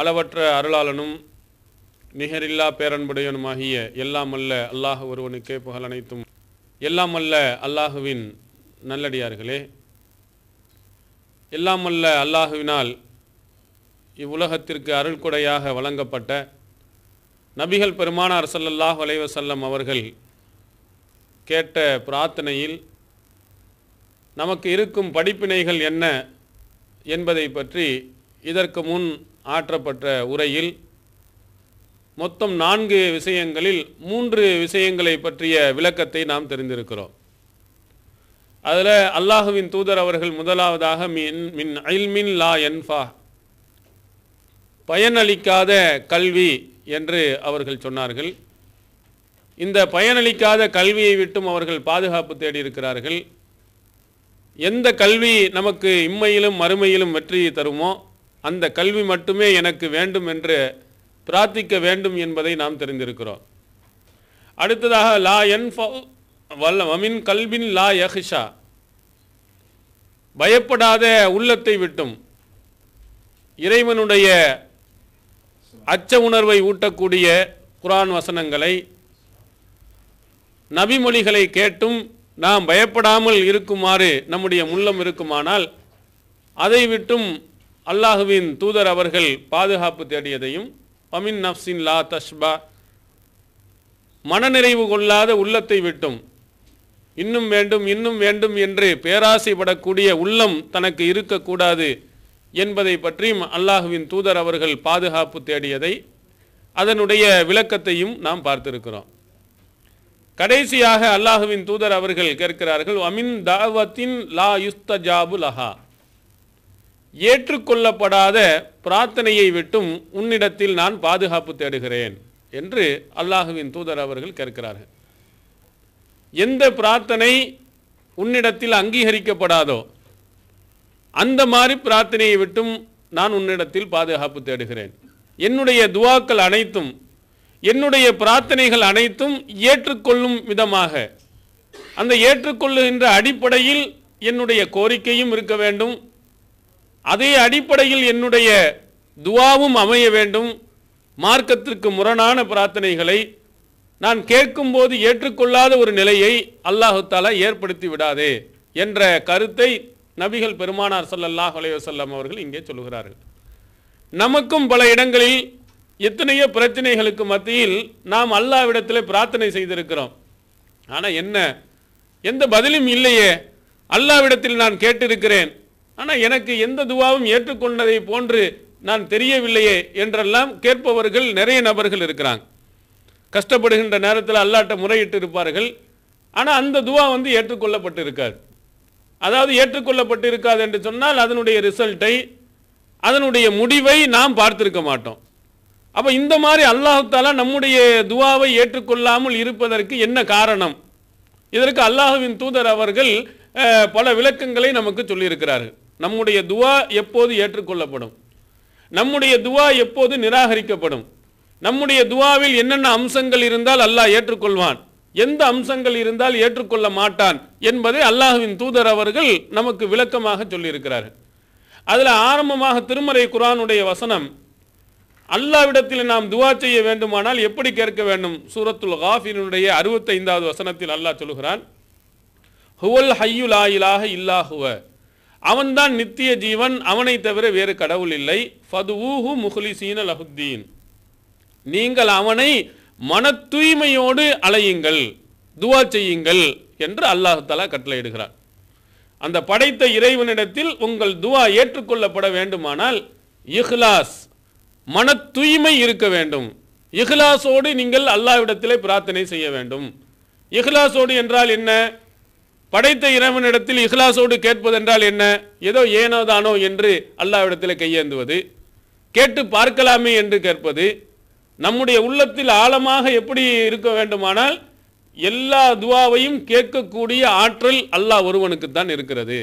அளவற்ற அருளாளனும் நிகரில்லா பேரன்புடையனுமாகிய எல்லாம் அல்ல அல்லாஹ் ஒருவனுக்கே புகழ் அனைத்தும் எல்லாம் அல்ல அல்லாஹுவின் நல்லடியார்களே எல்லாம் அல்ல அல்லாஹுவினால் இவ்வுலகத்திற்கு அருள்கொடையாக வழங்கப்பட்ட நபிகள் பெருமானார் சல்லல்லாஹ் அலைவசல்லம் அவர்கள் கேட்ட பிரார்த்தனையில் நமக்கு இருக்கும் படிப்பினைகள் என்ன என்பதை பற்றி இதற்கு முன் ஆற்றப்பட்ட உரையில் மொத்தம் நான்கு விஷயங்களில் மூன்று விஷயங்களை பற்றிய விளக்கத்தை நாம் தெரிந்திருக்கிறோம் அதில் அல்லாஹுவின் தூதர் அவர்கள் முதலாவதாக மின் மின் ஐல்மின் லா என்ஃபா பயனளிக்காத கல்வி என்று அவர்கள் சொன்னார்கள் இந்த பயனளிக்காத கல்வியை விட்டும் அவர்கள் பாதுகாப்பு தேடி இருக்கிறார்கள் எந்த கல்வி நமக்கு இம்மையிலும் மறுமையிலும் வெற்றி தருமோ அந்த கல்வி மட்டுமே எனக்கு வேண்டும் என்று பிரார்த்திக்க வேண்டும் என்பதை நாம் தெரிந்திருக்கிறோம் அடுத்ததாக லா என் வல்ல கல்வின் லா யஹிஷா பயப்படாத உள்ளத்தை விட்டும் இறைவனுடைய அச்ச உணர்வை ஊட்டக்கூடிய குரான் வசனங்களை நபிமொழிகளை கேட்டும் நாம் பயப்படாமல் இருக்குமாறு நம்முடைய முள்ளம் இருக்குமானால் அதை விட்டும் அல்லாஹுவின் தூதர் அவர்கள் பாதுகாப்பு தேடியதையும் அமின் நப்சின் லா தஷ்பா மனநிறைவு கொள்ளாத உள்ளத்தை விட்டும் இன்னும் வேண்டும் இன்னும் வேண்டும் என்று பேராசைப்படக்கூடிய உள்ளம் தனக்கு இருக்கக்கூடாது என்பதை பற்றியும் அல்லாஹுவின் தூதர் அவர்கள் பாதுகாப்பு தேடியதை அதனுடைய விளக்கத்தையும் நாம் பார்த்திருக்கிறோம் கடைசியாக அல்லாஹுவின் தூதர் அவர்கள் கேட்கிறார்கள் அமின் தாவத்தின் லா யுஸ்த லஹா ஏற்றுக்கொள்ளப்படாத பிரார்த்தனையை விட்டும் உன்னிடத்தில் நான் பாதுகாப்பு தேடுகிறேன் என்று அல்லாஹுவின் தூதர் அவர்கள் கேட்கிறார்கள் எந்த பிரார்த்தனை உன்னிடத்தில் அங்கீகரிக்கப்படாதோ அந்த மாதிரி பிரார்த்தனையை விட்டும் நான் உன்னிடத்தில் பாதுகாப்பு தேடுகிறேன் என்னுடைய துவாக்கள் அனைத்தும் என்னுடைய பிரார்த்தனைகள் அனைத்தும் ஏற்றுக்கொள்ளும் விதமாக அந்த ஏற்றுக்கொள்ளுகின்ற அடிப்படையில் என்னுடைய கோரிக்கையும் இருக்க வேண்டும் அதே அடிப்படையில் என்னுடைய துவாவும் அமைய வேண்டும் மார்க்கத்திற்கு முரணான பிரார்த்தனைகளை நான் கேட்கும்போது ஏற்றுக்கொள்ளாத ஒரு நிலையை அல்லாஹு ஏற்படுத்தி விடாதே என்ற கருத்தை நபிகள் பெருமானார் சல்லல்லாஹ் அலைவசல்லாம் அவர்கள் இங்கே சொல்கிறார்கள் நமக்கும் பல இடங்களில் எத்தனையோ பிரச்சனைகளுக்கு மத்தியில் நாம் அல்லாவிடத்தில் பிரார்த்தனை செய்திருக்கிறோம் ஆனால் என்ன எந்த பதிலும் இல்லையே அல்லாவிடத்தில் நான் கேட்டிருக்கிறேன் ஆனால் எனக்கு எந்த துவாவும் ஏற்றுக்கொண்டதை போன்று நான் தெரியவில்லையே என்றெல்லாம் கேட்பவர்கள் நிறைய நபர்கள் இருக்கிறாங்க கஷ்டப்படுகின்ற நேரத்தில் அல்லாட்ட முறையிட்டு இருப்பார்கள் ஆனால் அந்த துவா வந்து ஏற்றுக்கொள்ளப்பட்டு இருக்காது அதாவது ஏற்றுக்கொள்ளப்பட்டு இருக்காது என்று சொன்னால் அதனுடைய ரிசல்ட்டை அதனுடைய முடிவை நாம் பார்த்திருக்க மாட்டோம் அப்போ இந்த மாதிரி அல்லாஹாலா நம்முடைய துவாவை ஏற்றுக்கொள்ளாமல் இருப்பதற்கு என்ன காரணம் இதற்கு அல்லாஹுவின் தூதர் அவர்கள் பல விளக்கங்களை நமக்கு சொல்லியிருக்கிறார்கள் நம்முடைய துவா எப்போது ஏற்றுக்கொள்ளப்படும் நம்முடைய துவா எப்போது நிராகரிக்கப்படும் நம்முடைய துவாவில் என்னென்ன அம்சங்கள் இருந்தால் அல்லாஹ் ஏற்றுக்கொள்வான் எந்த அம்சங்கள் இருந்தால் ஏற்றுக்கொள்ள மாட்டான் என்பதை அல்லாஹுவின் தூதர் அவர்கள் நமக்கு விளக்கமாக சொல்லியிருக்கிறார்கள் அதில் ஆரம்பமாக திருமறை குரானுடைய வசனம் அல்லாவிடத்தில் நாம் துவா செய்ய வேண்டுமானால் எப்படி கேட்க வேண்டும் சூரத்துல் ஹாஃபினுடைய அறுபத்தைந்தாவது வசனத்தில் அல்லாஹ் சொல்கிறான் ஹுவல் ஹையுல் ஆயிலாக இல்லாஹுவ அவன்தான் நித்திய ஜீவன் அவனை தவிர வேறு கடவுள் இல்லை ஃபது முஹ்லிசீன லஹுத்தீன் நீங்கள் அவனை மன தூய்மையோடு அலையுங்கள் துவா செய்யுங்கள் என்று அல்லாஹாலா கட்டளையிடுகிறார் அந்த படைத்த இறைவனிடத்தில் உங்கள் துவா ஏற்றுக்கொள்ளப்பட வேண்டுமானால் இஹ்லாஸ் மன தூய்மை இருக்க வேண்டும் இஹ்லாஸோடு நீங்கள் இடத்திலே பிரார்த்தனை செய்ய வேண்டும் இஹ்லாஸோடு என்றால் என்ன படைத்த இறைவனிடத்தில் இஹ்லாசோடு கேட்பதென்றால் என்ன ஏதோ ஏனோ தானோ என்று அல்லாவிடத்தில் கையேந்துவது கேட்டு பார்க்கலாமே என்று கேட்பது நம்முடைய உள்ளத்தில் ஆழமாக எப்படி இருக்க வேண்டுமானால் எல்லா துவாவையும் கேட்கக்கூடிய ஆற்றல் அல்லாஹ் ஒருவனுக்கு தான் இருக்கிறது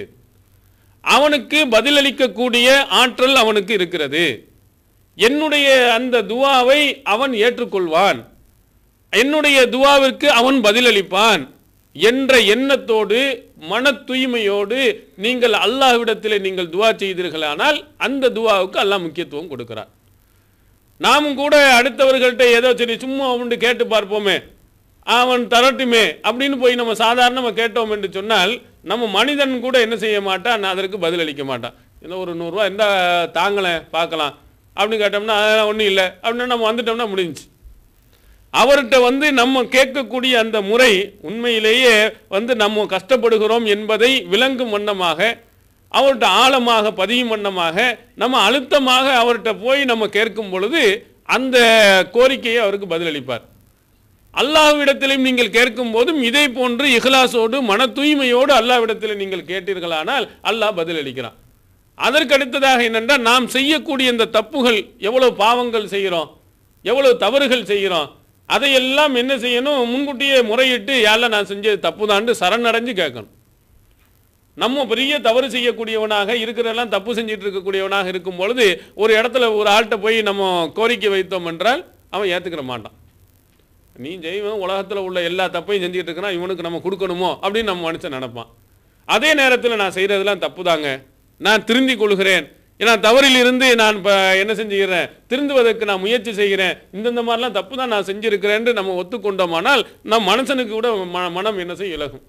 அவனுக்கு பதிலளிக்கக்கூடிய ஆற்றல் அவனுக்கு இருக்கிறது என்னுடைய அந்த துவாவை அவன் ஏற்றுக்கொள்வான் என்னுடைய துவாவிற்கு அவன் பதிலளிப்பான் என்ற எண்ணத்தோடு மன தூய்மையோடு நீங்கள் அல்லாஹ்விடத்தில் நீங்கள் துவா செய்தீர்களானால் அந்த துவாவுக்கு அல்லாஹ் முக்கியத்துவம் கொடுக்கிறார் நாமும் கூட அடுத்தவர்கள்ட்ட ஏதோ சரி சும்மா உண்டு கேட்டு பார்ப்போமே அவன் தரட்டுமே அப்படின்னு போய் நம்ம சாதாரணமாக கேட்டோம் என்று சொன்னால் நம்ம மனிதன் கூட என்ன செய்ய மாட்டான் அதற்கு பதிலளிக்க மாட்டான் ஏதோ ஒரு நூறுரூவா இருந்தால் தாங்கலை பார்க்கலாம் அப்படின்னு கேட்டோம்னா அதெல்லாம் ஒன்றும் இல்லை அப்படின்னா நம்ம வந்துட்டோம்னா முடிஞ்சு அவர்கிட்ட வந்து நம்ம கேட்கக்கூடிய அந்த முறை உண்மையிலேயே வந்து நம்ம கஷ்டப்படுகிறோம் என்பதை விளங்கும் வண்ணமாக அவர்கிட்ட ஆழமாக பதியும் வண்ணமாக நம்ம அழுத்தமாக அவர்கிட்ட போய் நம்ம கேட்கும் பொழுது அந்த கோரிக்கையை அவருக்கு பதிலளிப்பார் அல்லாஹ்விடத்திலும் நீங்கள் கேட்கும் போதும் இதே போன்று இஹ்லாசோடு மன தூய்மையோடு அல்லாஹ்விடத்தில் நீங்கள் கேட்டீர்களானால் அல்லாஹ் பதிலளிக்கிறான் அதற்கடுத்ததாக என்னென்றால் நாம் செய்யக்கூடிய இந்த தப்புகள் எவ்வளோ பாவங்கள் செய்கிறோம் எவ்வளோ தவறுகள் செய்கிறோம் அதையெல்லாம் என்ன செய்யணும் முன்கூட்டியே முறையிட்டு யாரில் நான் செஞ்சது தப்பு தான் சரணடைஞ்சு கேட்கணும் நம்ம பெரிய தவறு செய்யக்கூடியவனாக இருக்கிறதெல்லாம் தப்பு செஞ்சுட்டு இருக்கக்கூடியவனாக இருக்கும் பொழுது ஒரு இடத்துல ஒரு ஆள்கிட்ட போய் நம்ம கோரிக்கை வைத்தோம் என்றால் அவன் ஏற்றுக்கிற மாட்டான் நீ ஜெய்வன் உலகத்தில் உள்ள எல்லா தப்பையும் செஞ்சுட்டு இருக்கிறான் இவனுக்கு நம்ம கொடுக்கணுமோ அப்படின்னு நம்ம மனுஷன் நினப்பான் அதே நேரத்தில் நான் செய்கிறதெல்லாம் தப்பு தாங்க நான் திருந்தி கொள்கிறேன் ஏன்னா தவறில் இருந்து நான் இப்போ என்ன செஞ்சுக்கிறேன் திருந்துவதற்கு நான் முயற்சி செய்கிறேன் இந்தந்த மாதிரிலாம் தப்பு தான் நான் செஞ்சுருக்கிறேன்னு நம்ம ஒத்துக்கொண்டோமானால் நம் மனுஷனுக்கு கூட மனம் என்ன செய்ய இலகும்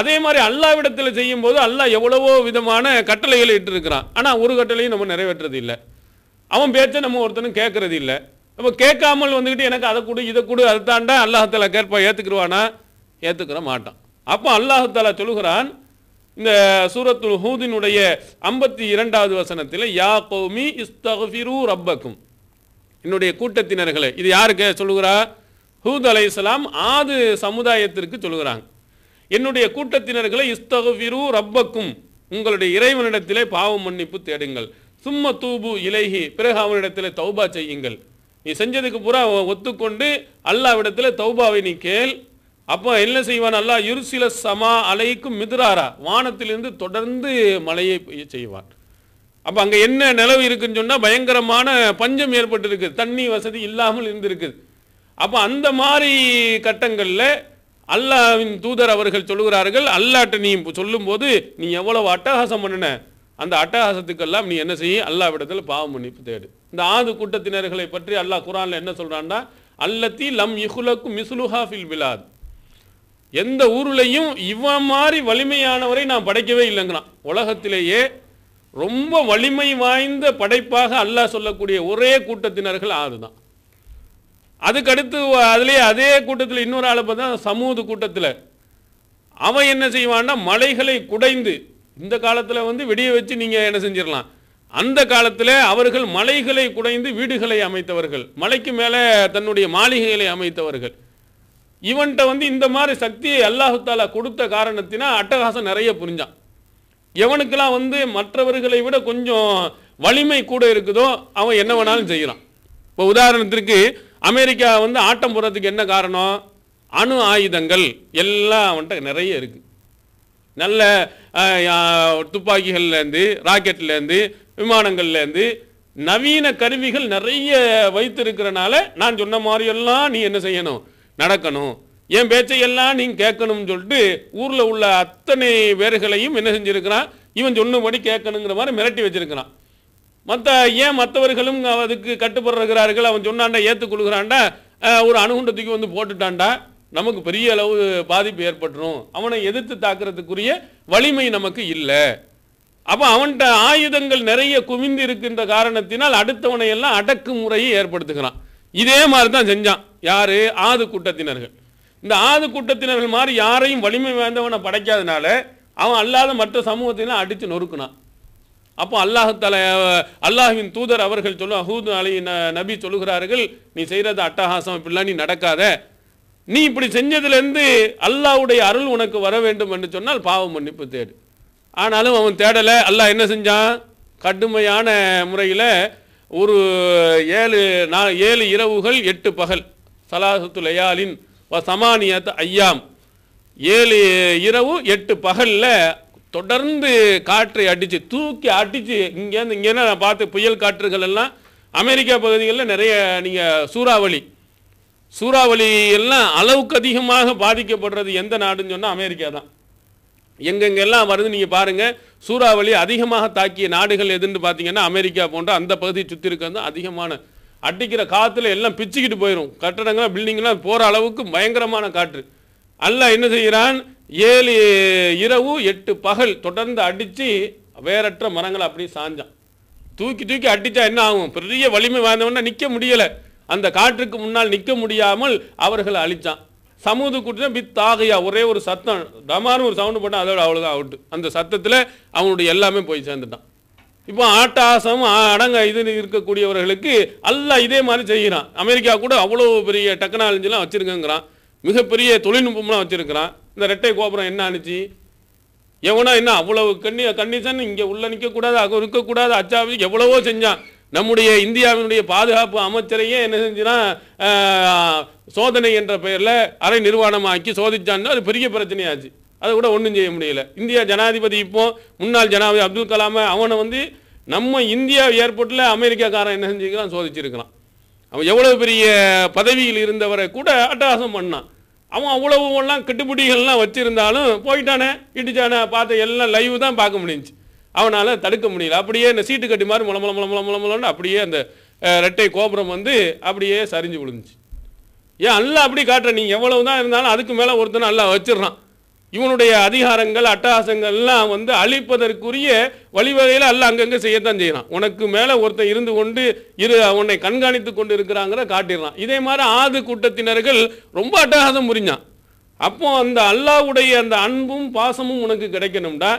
அதே மாதிரி அல்லாவிடத்தில் செய்யும் போது அல்லா எவ்வளவோ விதமான கட்டளைகளை இட்டிருக்கிறான் ஆனால் ஒரு கட்டளையும் நம்ம நிறைவேற்றுறது இல்லை அவன் பேச்சை நம்ம ஒருத்தனும் கேட்கறது இல்லை நம்ம கேட்காமல் வந்துக்கிட்டு எனக்கு அதை கொடு இதை கொடு அதை தாண்டா அல்லாஹத்தாலா கேட்பா ஏற்றுக்கிறவானா ஏற்றுக்கிற மாட்டான் அப்போ அல்லாஹத்தாலா சொல்லுகிறான் இந்த சூரத்துல் ஹூதினுடைய ஐம்பத்தி இரண்டாவது வசனத்தில் யா கோமி இஸ்தகுஃபிரு ரப்பக்கும் என்னுடைய கூட்டத்தினர்களே இது யாருக்கு சொல்லுகிறா ஹூத் அலை இஸ்லாம் ஆது சமுதாயத்திற்கு சொல்லுகிறாங்க என்னுடைய கூட்டத்தினர்களை இஸ்தகுஃபிரு ரப்பக்கும் உங்களுடைய இறைவனிடத்திலே பாவம் மன்னிப்பு தேடுங்கள் சும்ம தூபு இலகி பிறகு அவனிடத்தில் தௌபா செய்யுங்கள் நீ செஞ்சதுக்கு பூரா ஒத்துக்கொண்டு அல்லாவிடத்தில் தௌபாவை நீ கேள் அப்போ என்ன செய்வான் அல்லா இருசில சமா அலைக்கும் மிதுராரா வானத்திலிருந்து தொடர்ந்து மழையை செய்வான் அப்போ அங்கே என்ன நிலவு இருக்குன்னு சொன்னால் பயங்கரமான பஞ்சம் ஏற்பட்டிருக்கு தண்ணி வசதி இல்லாமல் இருந்திருக்குது அப்போ அந்த மாதிரி கட்டங்களில் அல்லாவின் தூதர் அவர்கள் சொல்லுகிறார்கள் அல்லாட்ட நீ சொல்லும்போது நீ எவ்வளவு அட்டகாசம் பண்ணின அந்த அட்டகாசத்துக்கெல்லாம் நீ என்ன செய்ய அல்லாவிடத்தில் பாவம் மன்னிப்பு தேடு இந்த ஆது கூட்டத்தினர்களை பற்றி அல்லாஹ் குரானில் என்ன சொல்கிறான்னா அல்லத்தி லம் இஹுலக்கும் மிசுலுஹா ஃபில் பிலாத் எந்த ஊர்லேயும் இவன் மாதிரி வலிமையானவரை நான் படைக்கவே இல்லைங்கிறான் உலகத்திலேயே ரொம்ப வலிமை வாய்ந்த படைப்பாக அல்லாஹ் சொல்லக்கூடிய ஒரே கூட்டத்தினர்கள் அதுதான் அதுக்கடுத்து அதுலேயே அதே கூட்டத்தில் இன்னொரு ஆளை பார்த்தா சமூக கூட்டத்தில் அவன் என்ன செய்வான்னா மலைகளை குடைந்து இந்த காலத்தில் வந்து வெடிய வச்சு நீங்கள் என்ன செஞ்சிடலாம் அந்த காலத்தில் அவர்கள் மலைகளை குடைந்து வீடுகளை அமைத்தவர்கள் மலைக்கு மேலே தன்னுடைய மாளிகைகளை அமைத்தவர்கள் இவன்கிட்ட வந்து இந்த மாதிரி சக்தியை அல்லாஹு தாலா கொடுத்த காரணத்தினா அட்டகாசம் நிறைய புரிஞ்சான் எவனுக்கெல்லாம் வந்து மற்றவர்களை விட கொஞ்சம் வலிமை கூட இருக்குதோ அவன் என்ன வேணாலும் செய்கிறான் இப்போ உதாரணத்திற்கு அமெரிக்கா வந்து ஆட்டம் போடுறதுக்கு என்ன காரணம் அணு ஆயுதங்கள் எல்லாம் அவன்கிட்ட நிறைய இருக்குது நல்ல துப்பாக்கிகள்லேருந்து ராக்கெட்லேருந்து விமானங்கள்லேருந்து நவீன கருவிகள் நிறைய வைத்திருக்கிறனால நான் சொன்ன மாதிரியெல்லாம் நீ என்ன செய்யணும் நடக்கணும் என் பேச்சையெல்லாம் நீங்கள் கேட்கணும்னு சொல்லிட்டு ஊரில் உள்ள அத்தனை பேர்களையும் என்ன செஞ்சுருக்கிறான் இவன் சொன்னபடி கேட்கணுங்கிற மாதிரி மிரட்டி வச்சிருக்கிறான் மற்ற ஏன் மற்றவர்களும் அதுக்கு கட்டுப்படுறார்கள் அவன் சொன்னான்டா ஏற்றுக்கொள்கிறான்டா ஒரு அணுகுண்டத்துக்கு வந்து போட்டுட்டான்டா நமக்கு பெரிய அளவு பாதிப்பு ஏற்பட்டுரும் அவனை எதிர்த்து தாக்குறதுக்குரிய வலிமை நமக்கு இல்லை அப்போ அவன்கிட்ட ஆயுதங்கள் நிறைய குவிந்து இருக்கின்ற காரணத்தினால் அடுத்தவனையெல்லாம் அடக்குமுறையை ஏற்படுத்துகிறான் இதே மாதிரி தான் செஞ்சான் யார் ஆது கூட்டத்தினர்கள் இந்த ஆது கூட்டத்தினர்கள் மாதிரி யாரையும் வலிமை வாய்ந்தவனை படைக்காதனால அவன் அல்லாத மற்ற சமூகத்திலாம் அடித்து நொறுக்குனான் அப்போ அல்லாஹால அல்லாஹின் தூதர் அவர்கள் சொல்ல அஹூத் அலி நபி சொல்லுகிறார்கள் நீ செய்கிறது அட்டகாசம் இப்படிலாம் நீ நடக்காத நீ இப்படி செஞ்சதுலேருந்து அல்லாவுடைய அருள் உனக்கு வர வேண்டும் என்று சொன்னால் பாவம் மன்னிப்பு தேடு ஆனாலும் அவன் தேடலை அல்லாஹ் என்ன செஞ்சான் கடுமையான முறையில் ஒரு ஏழு நா ஏழு இரவுகள் எட்டு பகல் சலாசத்து லயாலின் வ சமானியத் ஐயாம் ஏழு இரவு எட்டு பகலில் தொடர்ந்து காற்று அடித்து தூக்கி அடித்து இங்கேருந்து இங்கேருந்து நான் பார்த்து புயல் காற்றுகள் எல்லாம் அமெரிக்கா பகுதிகளில் நிறைய நீங்கள் சூறாவளி சூறாவளி எல்லாம் அளவுக்கு அதிகமாக பாதிக்கப்படுறது எந்த நாடுன்னு சொன்னால் அமெரிக்கா தான் எங்கெங்கெல்லாம் வருது நீங்கள் பாருங்கள் சூறாவளி அதிகமாக தாக்கிய நாடுகள் எதுன்னு பார்த்தீங்கன்னா அமெரிக்கா போன்ற அந்த பகுதியை சுற்றி இருக்கிறது அதிகமான அடிக்கிற காற்றுல எல்லாம் பிச்சுக்கிட்டு போயிடும் கட்டடங்கள் பில்டிங்லாம் போகிற அளவுக்கு பயங்கரமான காற்று அல்ல என்ன செய்கிறான் ஏழு இரவு எட்டு பகல் தொடர்ந்து அடித்து வேறற்ற மரங்களை அப்படியே சாஞ்சான் தூக்கி தூக்கி அடித்தா என்ன ஆகும் பெரிய வலிமை வாய்ந்தவன்னா நிற்க முடியலை அந்த காற்றுக்கு முன்னால் நிற்க முடியாமல் அவர்களை அழித்தான் சமூக கூட்டம் பித் ஆகையா ஒரே ஒரு சத்தம் டமான்னு ஒரு சவுண்டு போட்டால் அதோட அவ்வளோதான் அவுட்டு அந்த சத்தத்தில் அவனுடைய எல்லாமே போய் சேர்ந்துட்டான் இப்போ ஆட்டாசம் அடங்க இது இருக்கக்கூடியவர்களுக்கு அல்ல இதே மாதிரி செய்கிறான் அமெரிக்கா கூட அவ்வளோ பெரிய டெக்னாலஜிலாம் வச்சுருக்கங்கிறான் மிகப்பெரிய தொழில்நுட்பம்லாம் வச்சுருக்கிறான் இந்த ரெட்டை கோபுரம் என்ன அனுச்சு எவனா என்ன அவ்வளவு கண்ணி கண்டிஷன் இங்கே உள்ளே நிற்கக்கூடாது அங்கே இருக்கக்கூடாது அச்சாவி எவ்வளவோ செஞ்சான் நம்முடைய இந்தியாவினுடைய பாதுகாப்பு அமைச்சரையே என்ன செஞ்சுனா சோதனை என்ற பெயரில் அரை நிர்வாணமாக்கி சோதிச்சான்னு அது பெரிய பிரச்சனையாச்சு அதை கூட ஒன்றும் செய்ய முடியல இந்தியா ஜனாதிபதி இப்போ முன்னாள் ஜனாதிபதி அப்துல் கலாமை அவனை வந்து நம்ம இந்தியா ஏர்போர்ட்டில் அமெரிக்காக்காரன் என்ன செஞ்சுக்கலாம் சோதிச்சிருக்கிறான் அவன் எவ்வளோ பெரிய பதவியில் இருந்தவரை கூட அட்டகாசம் பண்ணான் அவன் எல்லாம் கட்டுப்பிடிகள்லாம் வச்சுருந்தாலும் போயிட்டானே இடிச்சானே பார்த்த எல்லாம் லைவ் தான் பார்க்க முடிஞ்சு அவனால் தடுக்க முடியல அப்படியே இந்த சீட்டு கட்டி மாதிரி முளமுல முளமுள முளமுளன்னு அப்படியே அந்த ரெட்டை கோபுரம் வந்து அப்படியே சரிஞ்சு விழுந்துச்சு ஏன் அல்ல அப்படி காட்டுற நீ எவ்வளவு தான் இருந்தாலும் அதுக்கு மேலே ஒருத்தனை நல்லா வச்சிடறான் இவனுடைய அதிகாரங்கள் அட்டகாசங்கள்லாம் வந்து அழிப்பதற்குரிய வழிவகையில் அல்ல அங்கங்கே செய்யத்தான் செய்யலாம் உனக்கு மேலே ஒருத்தன் இருந்து கொண்டு இரு உன்னை கண்காணித்து கொண்டு இருக்கிறாங்கிற காட்டிடுறான் இதே மாதிரி ஆது கூட்டத்தினர்கள் ரொம்ப அட்டகாசம் புரிஞ்சான் அப்போ அந்த அல்லாவுடைய அந்த அன்பும் பாசமும் உனக்கு கிடைக்கணும்டா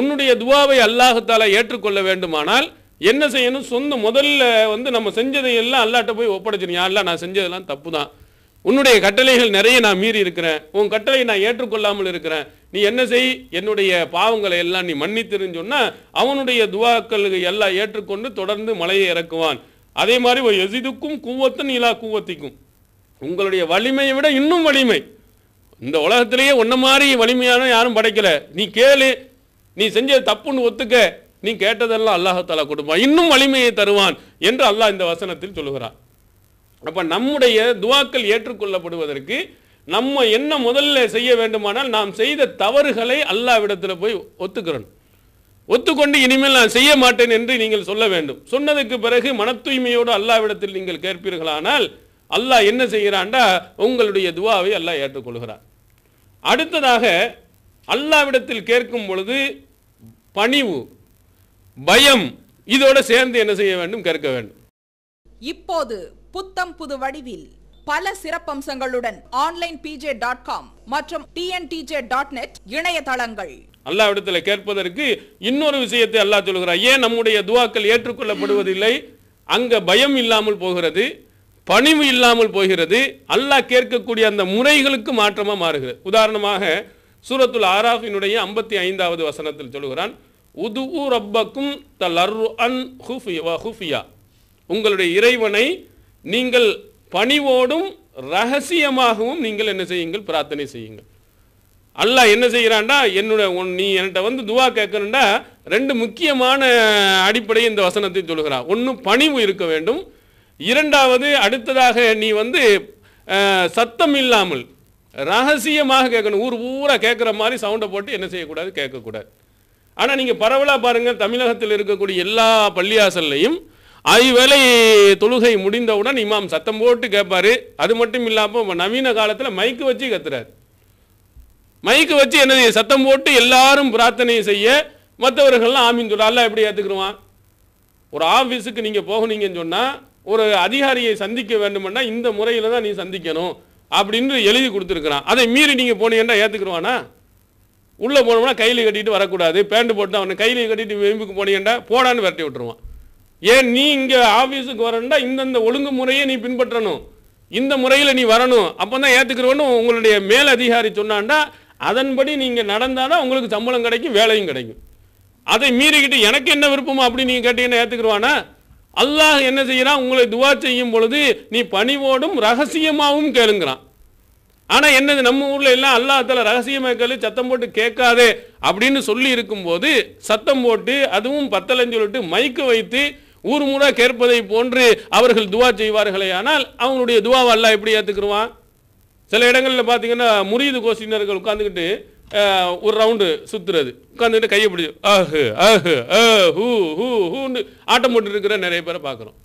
உன்னுடைய துவாவை அல்லாஹத்தால் ஏற்றுக்கொள்ள வேண்டுமானால் என்ன செய்யணும் சொந்த முதல்ல வந்து நம்ம செஞ்சதையெல்லாம் அல்லாட்ட போய் ஒப்படைச்சிருக்கேன் அல்ல நான் செஞ்சதெல்லாம் தப்பு தான் உன்னுடைய கட்டளைகள் நிறைய நான் மீறி இருக்கிறேன் உன் கட்டளையை நான் ஏற்றுக்கொள்ளாமல் இருக்கிறேன் நீ என்ன செய் என்னுடைய பாவங்களை எல்லாம் நீ மன்னித்திருந்து சொன்னால் அவனுடைய துவாக்கள் எல்லாம் ஏற்றுக்கொண்டு தொடர்ந்து மலையை இறக்குவான் அதே மாதிரி ஒரு எசிதுக்கும் கூவத்தும் நீலா கூவத்திக்கும் உங்களுடைய வலிமையை விட இன்னும் வலிமை இந்த உலகத்திலேயே ஒன்ன மாதிரி வலிமையான யாரும் படைக்கல நீ கேளு நீ செஞ்ச தப்புன்னு ஒத்துக்க நீ கேட்டதெல்லாம் அல்லாஹால கொடுப்பான் இன்னும் வலிமையை தருவான் என்று அல்லாஹ் இந்த வசனத்தில் சொல்லுகிறான் அப்போ நம்முடைய துவாக்கள் ஏற்றுக்கொள்ளப்படுவதற்கு நம்ம என்ன முதல்ல செய்ய வேண்டுமானால் நாம் செய்த தவறுகளை அல்லாவிடத்தில் போய் ஒத்துக்கிறோம் ஒத்துக்கொண்டு இனிமேல் நான் செய்ய மாட்டேன் என்று நீங்கள் சொல்ல வேண்டும் சொன்னதுக்கு பிறகு மன தூய்மையோடு அல்லாவிடத்தில் நீங்கள் கேட்பீர்களானால் அல்லாஹ் என்ன செய்கிறான்டா உங்களுடைய துவாவை அல்லாஹ் ஏற்றுக்கொள்கிறார் அடுத்ததாக அல்லாவிடத்தில் கேட்கும் பொழுது பணிவு பயம் இதோட சேர்ந்து என்ன செய்ய வேண்டும் கேட்க வேண்டும் இப்போது புத்தம் புது வடிவில் பல சிறப்பம்சங்களுடன் ஆன்லைன் பிஜே டாட் காம் மற்றும் டிஎன்டிஜே டாட் நெட் இணையதளங்கள் இடத்துல கேட்பதற்கு இன்னொரு விஷயத்தை அல்லாஹ் சொல்கிறார் ஏன் நம்முடைய துவாக்கள் ஏற்றுக்கொள்ளப்படுவதில்லை அங்க பயம் இல்லாமல் போகிறது பணிவு இல்லாமல் போகிறது அல்லாஹ் கேட்கக்கூடிய அந்த முறைகளுக்கு மாற்றமாக மாறுகிறது உதாரணமாக சூரத்துல் ஆராஃபினுடைய ஐம்பத்தி ஐந்தாவது வசனத்தில் சொல்கிறான் உது ரப்பக்கும் அன் ஹுஃபியா உங்களுடைய இறைவனை நீங்கள் பணிவோடும் ரகசியமாகவும் நீங்கள் என்ன செய்யுங்கள் பிரார்த்தனை செய்யுங்கள் அல்லாஹ் என்ன செய்கிறான்டா என்னோட நீ என்கிட்ட வந்து துவா கேட்கணுண்டா ரெண்டு முக்கியமான அடிப்படையை இந்த வசனத்தை சொல்கிறான் ஒன்று பணிவு இருக்க வேண்டும் இரண்டாவது அடுத்ததாக நீ வந்து சத்தம் இல்லாமல் ரகசியமாக கேட்கணும் ஊர் ஊரா கேட்குற மாதிரி சவுண்டை போட்டு என்ன செய்யக்கூடாது கேட்கக்கூடாது ஆனால் நீங்கள் பரவலாக பாருங்கள் தமிழகத்தில் இருக்கக்கூடிய எல்லா பள்ளியாசல்லையும் அதுவேளை தொழுகை முடிந்தவுடன் இமாம் சத்தம் போட்டு கேட்பாரு அது மட்டும் இல்லாமல் நவீன காலத்தில் மைக்கு வச்சு கத்துறாரு மைக்கு வச்சு என்னது சத்தம் போட்டு எல்லாரும் பிரார்த்தனை செய்ய மற்றவர்கள்லாம் ஆமின்னு சொல்ல எப்படி ஏற்றுக்குருவான் ஒரு ஆஃபீஸுக்கு நீங்கள் போகணீங்கன்னு சொன்னால் ஒரு அதிகாரியை சந்திக்க வேண்டுமென்னா இந்த முறையில் தான் நீ சந்திக்கணும் அப்படின்னு எழுதி கொடுத்துருக்குறான் அதை மீறி நீங்கள் போனீங்கன்னா ஏற்றுக்குருவானா உள்ளே போனோம்னா கையில் கட்டிட்டு வரக்கூடாது பேண்ட் போட்டு அவனை கையில் கட்டிட்டு விரும்பிக்கு போனீங்கன்னா போடான்னு விரட்டி விட்டுருவான் ஏன் நீ இங்கே ஆஃபீஸுக்கு வரண்டா இந்தந்த ஒழுங்கு முறையை நீ பின்பற்றணும் இந்த முறையில் நீ வரணும் அப்போ தான் ஏற்றுக்கிறவனு உங்களுடைய மேல் அதிகாரி சொன்னான்டா அதன்படி நீங்கள் நடந்தால் உங்களுக்கு சம்பளம் கிடைக்கும் வேலையும் கிடைக்கும் அதை மீறிக்கிட்டு எனக்கு என்ன விருப்பமா அப்படி நீங்கள் கேட்டீங்கன்னா ஏற்றுக்குருவானா அல்லாஹ் என்ன செய்கிறான் உங்களை துவா செய்யும் பொழுது நீ பணிவோடும் ரகசியமாகவும் கேளுங்கிறான் ஆனால் என்னது நம்ம ஊரில் எல்லாம் அல்லாஹத்தில் ரகசியமாக கேளு சத்தம் போட்டு கேட்காதே அப்படின்னு சொல்லி இருக்கும்போது சத்தம் போட்டு அதுவும் பத்தலஞ்சு சொல்லிட்டு மைக்கை வைத்து ஊர் ஊரா கேட்பதை போன்று அவர்கள் துவா செய்வார்களே ஆனால் அவங்களுடைய துவாவை எல்லாம் எப்படி ஏற்றுக்குருவான் சில இடங்களில் பார்த்தீங்கன்னா முறியது கோஷினர்கள் உட்காந்துக்கிட்டு ஒரு ரவுண்டு சுற்றுறது உட்காந்துக்கிட்டு கையை பிடிச்சி அஹு அஹு ஹூ ஹூ ஹூன்னு ஆட்டம் போட்டு இருக்கிற நிறைய பேரை பார்க்குறோம்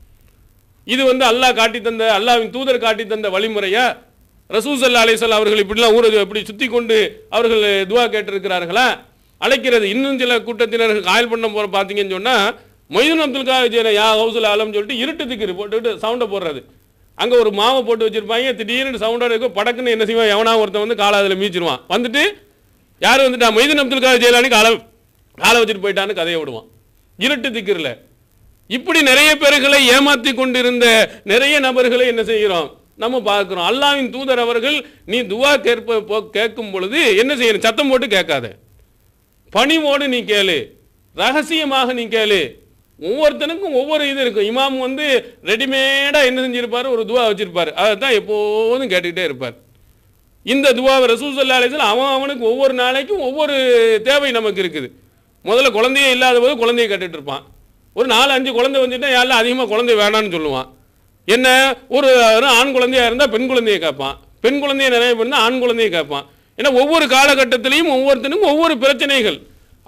இது வந்து அல்லாஹ் காட்டி தந்த அல்லாவின் தூதர் காட்டி தந்த வழிமுறையா ரசூசல்லா அலிசல் அவர்கள் இப்படிலாம் ஊரது இப்படி சுற்றி கொண்டு அவர்கள் துவா கேட்டிருக்கிறார்களா அழைக்கிறது இன்னும் சில கூட்டத்தினர்கள் காயல் பண்ண போகிற பார்த்தீங்கன்னு சொன்னால் மொய்தீன் அப்துல் கார் யா ஹவுஸில் ஆலம்னு சொல்லிட்டு இருட்டுத்துக்கு போட்டுக்கிட்டு சவுண்டை போடுறது அங்கே ஒரு மாவை போட்டு வச்சுருப்பாங்க திடீர்னு சவுண்டாக இருக்கும் படக்குன்னு என்ன செய்வான் எவனா ஒருத்தன் வந்து காலாவில் மீச்சிருவான் வந்துட்டு யார் வந்துட்டா மைதுன் அப்துல் கார் ஜெயிலானு காலை காலை வச்சுட்டு போயிட்டான்னு கதையை விடுவான் இருட்டு திக்கிறல இப்படி நிறைய பேர்களை ஏமாற்றி கொண்டிருந்த நிறைய நபர்களை என்ன செய்கிறோம் நம்ம பார்க்குறோம் அல்லாவின் தூதர் அவர்கள் நீ துவா கேட்ப கேட்கும் பொழுது என்ன செய்யணும் சத்தம் போட்டு கேட்காத பணிவோடு நீ கேளு ரகசியமாக நீ கேளு ஒவ்வொருத்தனுக்கும் ஒவ்வொரு இது இருக்கும் இமாம் வந்து ரெடிமேடாக என்ன செஞ்சுருப்பார் ஒரு துவா வச்சுருப்பார் அதை தான் எப்போதும் கேட்டுக்கிட்டே இருப்பார் இந்த துவாவை ரசூசல்லா அலிஸ்லாம் அவன் அவனுக்கு ஒவ்வொரு நாளைக்கும் ஒவ்வொரு தேவை நமக்கு இருக்குது முதல்ல குழந்தையே இல்லாத போது குழந்தைய கேட்டுட்டு இருப்பான் ஒரு நாலு அஞ்சு குழந்தை வந்துட்டால் யாரில் அதிகமாக குழந்தை வேணான்னு சொல்லுவான் என்ன ஒரு ஆண் குழந்தையாக இருந்தால் பெண் குழந்தையை கேட்பான் பெண் குழந்தையை நிறைய பண்ணால் ஆண் குழந்தையை கேட்பான் ஏன்னா ஒவ்வொரு காலகட்டத்திலையும் ஒவ்வொருத்தனுக்கும் ஒவ்வொரு பிரச்சனைகள்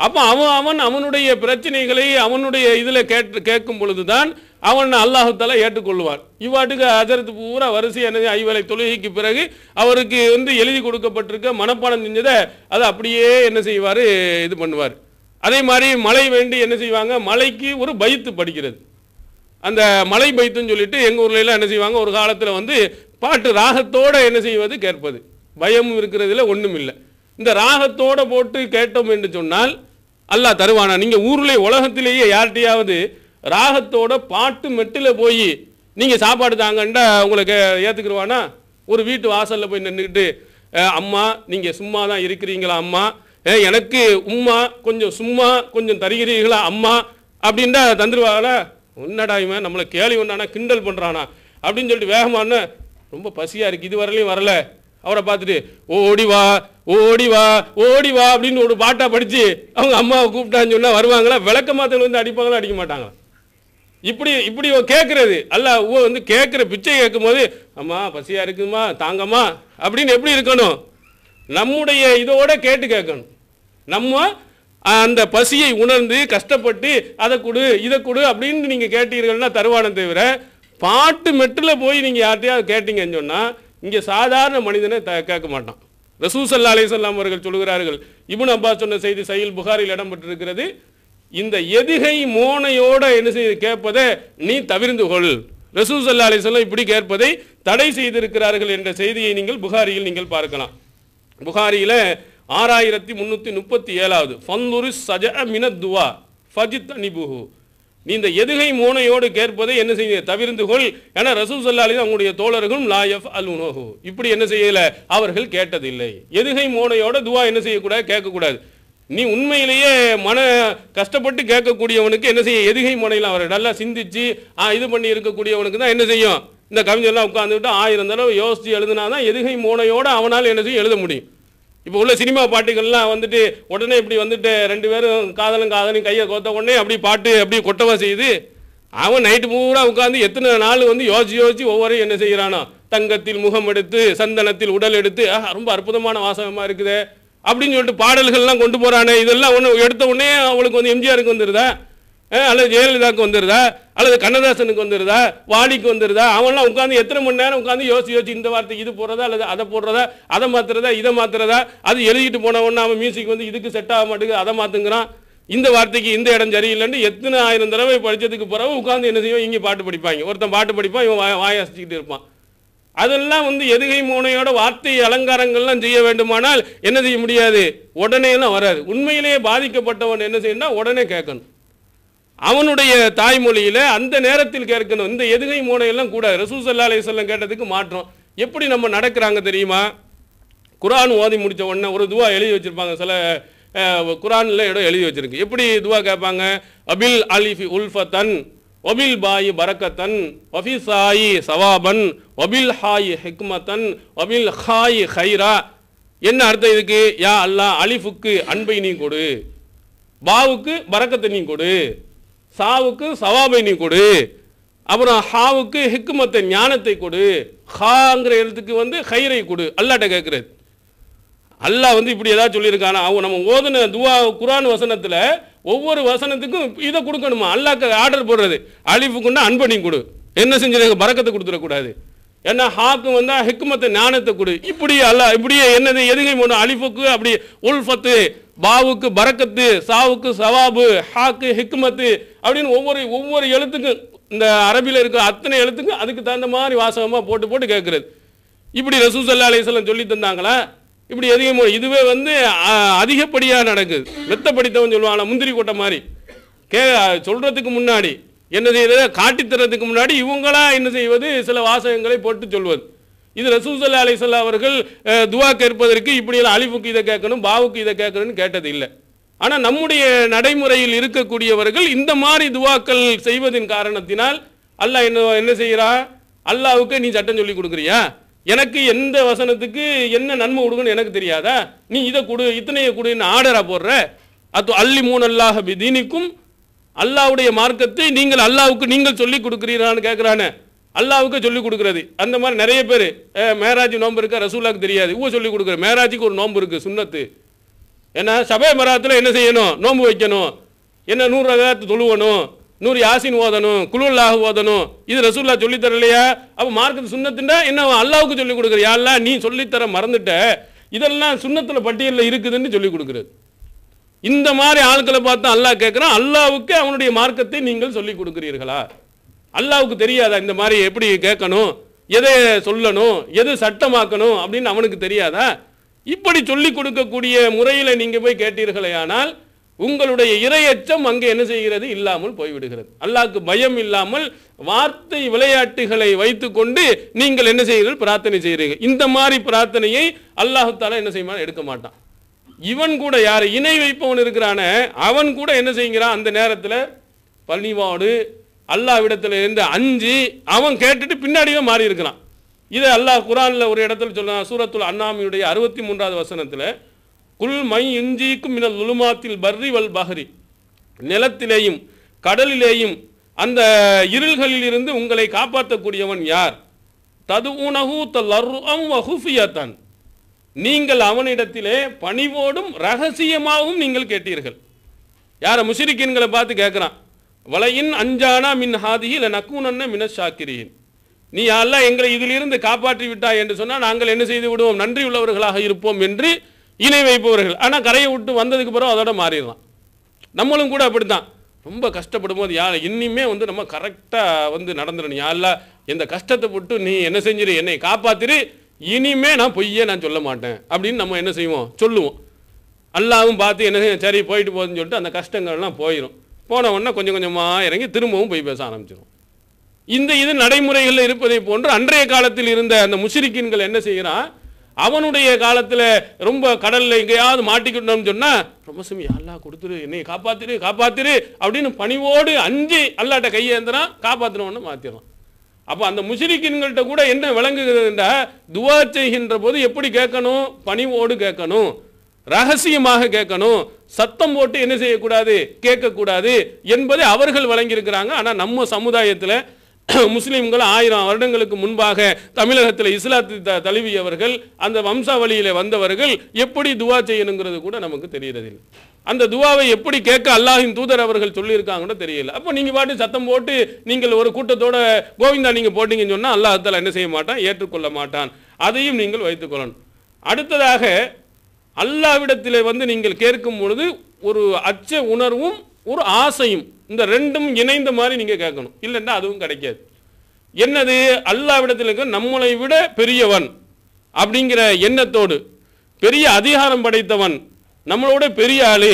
அப்போ அவன் அவன் அவனுடைய பிரச்சனைகளை அவனுடைய இதில் கேட்டு கேட்கும் பொழுது தான் அவன் அல்லாஹத்தால ஏற்றுக்கொள்வார் இவ்வாட்டுக்கு அதற்கு பூரா வரிசை ஐவேளை ஐவலை தொழுகைக்கு பிறகு அவருக்கு வந்து எழுதி கொடுக்கப்பட்டிருக்க மனப்பாடம் செஞ்சதை அதை அப்படியே என்ன செய்வார் இது பண்ணுவார் அதே மாதிரி மழை வேண்டி என்ன செய்வாங்க மலைக்கு ஒரு பைத்து படிக்கிறது அந்த மலை பைத்துன்னு சொல்லிட்டு எங்கள் ஊர்லாம் என்ன செய்வாங்க ஒரு காலத்தில் வந்து பாட்டு ராகத்தோடு என்ன செய்வது கேட்பது பயம் இருக்கிறதுல ஒன்றும் இல்லை இந்த ராகத்தோடு போட்டு கேட்டோம் என்று சொன்னால் அல்லாஹ் தருவானா நீங்கள் ஊரில் உலகத்திலேயே யார்கிட்டையாவது ராகத்தோட பாட்டு மெட்டில் போய் நீங்கள் சாப்பாடு தாங்கண்டா உங்களுக்கு ஏற்றுக்குருவானா ஒரு வீட்டு வாசலில் போய் நின்றுக்கிட்டு அம்மா நீங்கள் சும்மா தான் இருக்கிறீங்களா அம்மா எனக்கு உம்மா கொஞ்சம் சும்மா கொஞ்சம் தருகிறீர்களா அம்மா அப்படின்டா தந்துருவாங்கள உன்னடா இவன் நம்மளை கேள்வி ஒன்றானா கிண்டல் பண்ணுறானா அப்படின்னு சொல்லிட்டு வேகமான ரொம்ப பசியாக இருக்குது இது வரலையும் வரல அவரை பார்த்துட்டு ஓடி வா ஓடி வா ஓடி வா அப்படின்னு ஒரு பாட்டாக படித்து அவங்க அம்மாவை கூப்பிட்டான்னு சொன்னால் வருவாங்களா விளக்க மாத்தல் வந்து அடிப்பாங்களா அடிக்க மாட்டாங்களா இப்படி இப்படி கேட்குறது அல்ல ஊ வந்து கேட்குற பிச்சை கேட்கும் போது அம்மா பசியாக இருக்குமா தாங்கம்மா அப்படின்னு எப்படி இருக்கணும் நம்முடைய இதோட கேட்டு கேட்கணும் நம்ம அந்த பசியை உணர்ந்து கஷ்டப்பட்டு அதை கொடு இதை கொடு அப்படின்னு நீங்கள் கேட்டீர்கள்னா தருவானம் தவிர பாட்டு மெட்டில் போய் நீங்கள் யார்கிட்டையாவது கேட்டீங்கன்னு சொன்னால் இங்கே சாதாரண மனிதனை த கேட்க மாட்டான் ரசூசல்லா அலிசல்லாம் அவர்கள் சொல்கிறார்கள் இபுன் அப்பா சொன்ன செய்தி சையில் புகாரில் இடம்பெற்றிருக்கிறது இந்த எதிகை மோனையோட என்ன செய்து கேட்பதை நீ தவிர்ந்து கொள் ரசூசல்லா அலிசல்லாம் இப்படி கேட்பதை தடை செய்திருக்கிறார்கள் என்ற செய்தியை நீங்கள் புகாரியில் நீங்கள் பார்க்கலாம் புகாரியில் ஆறாயிரத்தி முந்நூற்றி முப்பத்தி ஏழாவது ஃபந்துரு சஜ துவா ஃபஜித் அனிபுஹூ நீ இந்த எதுகை மூனையோடு கேட்பதை என்ன செய்ய தவிர்ந்து கொள் ஏன்னா ரசூல் சொல்லாலே அவங்களுடைய தோழர்களும் லாயஃப் அலுனோஹு இப்படி என்ன செய்யல அவர்கள் கேட்டதில்லை எதுகை மோனையோட துவா என்ன செய்யக்கூடாது கேட்கக்கூடாது நீ உண்மையிலேயே மன கஷ்டப்பட்டு கேட்கக்கூடியவனுக்கு என்ன செய்ய எதுகை மோனையில் அவர் நல்லா சிந்திச்சு இது பண்ணி இருக்கக்கூடியவனுக்கு தான் என்ன செய்யும் இந்த கவிஞர்லாம் உட்காந்துக்கிட்டு ஆயிரம் தடவை யோசித்து எழுதுனா தான் எதுகை மூனையோடு அவனால் என்ன செய்யும் எழுத முடியும் இப்போ உள்ள சினிமா பாட்டுகள்லாம் வந்துட்டு உடனே இப்படி வந்துட்டு ரெண்டு பேரும் காதலும் காதலும் கையை கோத்த உடனே அப்படி பாட்டு அப்படியே கொட்டவா செய்து அவன் நைட்டு பூரா உட்காந்து எத்தனை நாள் வந்து யோசிச்சு யோசிச்சு ஒவ்வொரு என்ன செய்கிறானோ தங்கத்தில் முகம் எடுத்து சந்தனத்தில் உடல் எடுத்து ரொம்ப அற்புதமான வாசகமாக இருக்குது அப்படின்னு சொல்லிட்டு பாடல்கள்லாம் கொண்டு போகிறானே இதெல்லாம் ஒன்று எடுத்த உடனே அவளுக்கு வந்து எம்ஜிஆருக்கு வந்துருதா அல்லது ஜெயலலிதாவுக்கு வந்துடுதா அல்லது கண்ணதாசனுக்கு வந்துடுதா வாடிக்கு வந்துடுதா அவன்லாம் உட்காந்து எத்தனை மணி நேரம் உட்காந்து யோசிச்சு யோசிச்சு இந்த வார்த்தைக்கு இது போடுறதா அல்லது அதை போடுறதா அதை மாற்றுறதா இதை மாற்றுறதா அது எழுதிட்டு ஒன்று அவன் மியூசிக் வந்து இதுக்கு செட் ஆக மாட்டேங்குது அதை மாற்றுங்கிறான் இந்த வார்த்தைக்கு இந்த இடம் சரியில்லைன்னு எத்தனை ஆயிரம் தடவை படித்ததுக்கு பிறகு உட்காந்து என்ன செய்வோம் இங்கே பாட்டு படிப்பாங்க ஒருத்தன் பாட்டு படிப்பான் இவன் வாய் வாயாசிச்சுக்கிட்டு இருப்பான் அதெல்லாம் வந்து எதுகை மூனையோட வார்த்தை அலங்காரங்கள்லாம் செய்ய வேண்டுமானால் என்ன செய்ய முடியாது உடனே எல்லாம் வராது உண்மையிலேயே பாதிக்கப்பட்டவன் என்ன செய்யணும்னா உடனே கேட்கணும் அவனுடைய தாய்மொழியில் அந்த நேரத்தில் கேட்கணும் இந்த எதுகை மூனையெல்லாம் கூடாது ரசூல் சல்லா அலி சொல்லம் கேட்டதுக்கு மாற்றம் எப்படி நம்ம நடக்கிறாங்க தெரியுமா குரான் ஓதி முடித்த உடனே ஒரு துவா எழுதி வச்சுருப்பாங்க சில குரானில் இடம் எழுதி வச்சுருக்கு எப்படி துவா கேட்பாங்க அபில் அலிஃபி உல்ஃபத்தன் ஒபில் பாயி பரக்கத்தன் ஒஃபி சாய் சவாபன் ஒபில் ஹாயி ஹெக்மத்தன் ஒபில் ஹாய் ஹைரா என்ன அர்த்தம் இதுக்கு யா அல்லா அலிஃபுக்கு அன்பை நீ கொடு பாவுக்கு பரக்கத்தை நீ கொடு சாவுக்கு சவாபை நீ கொடு அப்புறம் ஹாவுக்கு ஹிக்குமத்தை ஞானத்தை கொடு ஹாங்கிற எழுத்துக்கு வந்து ஹைரை கொடு அல்லாட்ட கேட்குறது அல்லாஹ் வந்து இப்படி ஏதாவது சொல்லியிருக்கானா அவங்க நம்ம ஓதுன துவா குரான் வசனத்தில் ஒவ்வொரு வசனத்துக்கும் இதை கொடுக்கணுமா அல்லாக்கு ஆர்டர் போடுறது அழிப்புக்குன்னா அன்பணி கொடு என்ன செஞ்சிருக்க பறக்கத்தை கொடுத்துடக்கூடாது ஏன்னா ஹாக்கு வந்தால் ஹிக்குமத்தை ஞானத்தை கொடு இப்படி அல்ல இப்படியே என்னது எதுகை போடணும் அழிப்புக்கு அப்படி உல்ஃபத்து பாவுக்கு பறக்கத்து சாவுக்கு சவாபு ஹாக்கு ஹிக்மத்து அப்படின்னு ஒவ்வொரு ஒவ்வொரு எழுத்துக்கும் இந்த அரபியில் இருக்க அத்தனை எழுத்துக்கும் அதுக்கு தகுந்த மாதிரி வாசகமாக போட்டு போட்டு கேட்குறது இப்படி ரசூசல்லா அலிஸ்லாம் சொல்லி தந்தாங்களா இப்படி அதிகமோ இதுவே வந்து அதிகப்படியாக நடக்குது வெத்த படித்தவன் சொல்லுவாங்களா முந்திரி கொட்ட மாதிரி கே சொல்கிறதுக்கு முன்னாடி என்ன செய்யறது காட்டித்தரத்துக்கு முன்னாடி இவங்களா என்ன செய்வது சில வாசகங்களை போட்டு சொல்வது இது ரசூசல்லா அலிசல்லா அவர்கள் துவா கேட்பதற்கு இப்படியெல்லாம் அழிவுக்கு இதை கேட்கணும் பாவுக்கு இதை கேட்கணும்னு கேட்டது இல்லை ஆனால் நம்முடைய நடைமுறையில் இருக்கக்கூடியவர்கள் இந்த மாதிரி துவாக்கள் செய்வதின் காரணத்தினால் அல்லாஹ் என்ன என்ன செய்கிறா அல்லாவுக்கு நீ சட்டம் சொல்லி கொடுக்குறியா எனக்கு எந்த வசனத்துக்கு என்ன நன்மை கொடுக்குன்னு எனக்கு தெரியாதா நீ இதை கொடு இத்தனையை கொடுன்னு ஆர்டராக போடுற அது அல்லி மூணு அல்லாஹ் பிதீனிக்கும் அல்லாவுடைய மார்க்கத்தை நீங்கள் அல்லாவுக்கு நீங்கள் சொல்லி கொடுக்குறீரான்னு கேட்குறானே அல்லாவுக்கு சொல்லிக் கொடுக்குறது அந்த மாதிரி நிறைய பேர் மேராஜ் நோம்பு இருக்கா ரசூலாக்கு தெரியாது ஊ சொல்லிக் கொடுக்குற மேராஜுக்கு ஒரு நோம்பு இருக்குது சுண்ணத்து ஏன்னா சபை மராத்தில் என்ன செய்யணும் நோம்பு வைக்கணும் என்ன நூறு ரகத்து தொழுவணும் நூறு யாசின் ஓதணும் குழுல்லாக ஓதணும் இது ரசூல்லா சொல்லித்தர இல்லையா அப்போ மார்க்கு சுண்ணத்துண்டா என்ன அல்லாவுக்கு சொல்லிக் கொடுக்குற யாரெல்லாம் நீ சொல்லித்தர மறந்துட்ட இதெல்லாம் சுண்ணத்தில் பட்டியலில் இருக்குதுன்னு சொல்லிக் கொடுக்குறது இந்த மாதிரி ஆட்களை பார்த்தா அல்லாஹ் கேட்குறான் அல்லாவுக்கு அவனுடைய மார்க்கத்தை நீங்கள் சொல்லிக் கொடுக்குறீர்களா அல்லாவுக்கு தெரியாதா இந்த மாதிரி எப்படி கேட்கணும் எதை சொல்லணும் எது சட்டமாக்கணும் அப்படின்னு அவனுக்கு தெரியாதா இப்படி சொல்லி கொடுக்கக்கூடிய முறையில் நீங்கள் போய் கேட்டீர்களே ஆனால் உங்களுடைய இரையற்றம் அங்கே என்ன செய்கிறது இல்லாமல் போய்விடுகிறது அல்லாவுக்கு பயம் இல்லாமல் வார்த்தை விளையாட்டுகளை வைத்துக்கொண்டு நீங்கள் என்ன செய்கிறீர்கள் பிரார்த்தனை செய்கிறீர்கள் இந்த மாதிரி பிரார்த்தனையை அல்லாஹு தாலா என்ன செய்யுமா எடுக்க மாட்டான் இவன் கூட யார் இணை வைப்பவன் இருக்கிறான அவன் கூட என்ன செய்கிறான் அந்த நேரத்தில் பணிவாடு அல்லாவிடத்தில் இருந்து அஞ்சு அவன் கேட்டுட்டு பின்னாடியே மாறி இருக்கிறான் இதை அல்லாஹ் குரானில் ஒரு இடத்துல சொல்கிறான் சூரத்துல் அண்ணாமியுடைய அறுபத்தி மூன்றாவது வசனத்தில் குல் மை இஞ்சிக்கும் மினல் உலுமாத்தில் பர்ரி வல் பஹரி நிலத்திலேயும் கடலிலேயும் அந்த இருள்களில் இருந்து உங்களை காப்பாற்றக்கூடியவன் யார் தது உணகு தல்லர்வம் நீங்கள் அவனிடத்திலே பணிவோடும் ரகசியமாகவும் நீங்கள் கேட்டீர்கள் யாரை முஷிரிக்கீன்களை பார்த்து கேட்குறான் வலையின் அஞ்சானா மின் ஹாதிஹி இல்லை நக்கூனன்ன மின நீ எல்லாம் எங்களை இதிலிருந்து காப்பாற்றி விட்டாய் என்று சொன்னால் நாங்கள் என்ன செய்து விடுவோம் நன்றி உள்ளவர்களாக இருப்போம் என்று இணை வைப்பவர்கள் ஆனால் கரையை விட்டு வந்ததுக்கு பிறகு அதோட மாறிடலாம் நம்மளும் கூட அப்படி தான் ரொம்ப கஷ்டப்படும் போது யார் இன்னுமே வந்து நம்ம கரெக்டாக வந்து நடந்துடணும் யாரில் எந்த கஷ்டத்தை விட்டு நீ என்ன செஞ்சிரு என்னை காப்பாற்றிரு இனிமே நான் பொய்யே நான் சொல்ல மாட்டேன் அப்படின்னு நம்ம என்ன செய்வோம் சொல்லுவோம் அல்லாவும் பார்த்து என்ன சரி போயிட்டு போகுதுன்னு சொல்லிட்டு அந்த கஷ்டங்கள்லாம் போயிடும் போன உடனே கொஞ்சம் கொஞ்சமாக இறங்கி திரும்பவும் போய் பேச ஆரம்பிச்சிடும் இந்த இது நடைமுறைகளில் இருப்பதை போன்று அன்றைய காலத்தில் இருந்த அந்த முஷிரிக்கின்கள் என்ன செய்கிறான் அவனுடைய காலத்தில் ரொம்ப கடலில் எங்கேயாவது மாட்டிக்கிட்டோம்னு சொன்னால் ரொம்ப சுமி அல்லா கொடுத்துரு என்னை காப்பாத்திரு காப்பாத்திரு அப்படின்னு பணிவோடு அஞ்சு அல்லாட்ட கையேந்திரான் காப்பாற்றினவொன்னு மாற்றிடலாம் அப்போ அந்த முஷிரிக்கின்கள்ட்ட கூட என்ன விளங்குகிறதுன்றா துவா செய்கின்ற போது எப்படி கேட்கணும் பணிவோடு கேட்கணும் ரகசியமாக கேட்கணும் சத்தம் போட்டு என்ன செய்யக்கூடாது கேட்கக்கூடாது என்பதை அவர்கள் வழங்கியிருக்கிறாங்க ஆனால் நம்ம சமுதாயத்தில் முஸ்லீம்கள் ஆயிரம் வருடங்களுக்கு முன்பாக தமிழகத்தில் இஸ்லாத்தை தழுவியவர்கள் அந்த வம்சாவளியில் வந்தவர்கள் எப்படி துவா செய்யணுங்கிறது கூட நமக்கு தெரியறதில்லை அந்த துவாவை எப்படி கேட்க அல்லாஹின் தூதர் அவர்கள் சொல்லியிருக்காங்கன்னு தெரியல அப்போ நீங்கள் பாட்டு சத்தம் போட்டு நீங்கள் ஒரு கூட்டத்தோட கோவிந்தா நீங்கள் போட்டிங்கன்னு சொன்னால் அல்லாஹத்தால் என்ன செய்ய மாட்டான் ஏற்றுக்கொள்ள மாட்டான் அதையும் நீங்கள் வைத்துக்கொள்ளணும் அடுத்ததாக அல்லாவிடத்தில் வந்து நீங்கள் கேட்கும் பொழுது ஒரு அச்ச உணர்வும் ஒரு ஆசையும் இந்த ரெண்டும் இணைந்த மாதிரி நீங்கள் கேட்கணும் இல்லைன்னா அதுவும் கிடைக்காது என்னது அல்லாவிடத்தில் இருக்க நம்மளை விட பெரியவன் அப்படிங்கிற எண்ணத்தோடு பெரிய அதிகாரம் படைத்தவன் நம்மளோட பெரிய ஆளு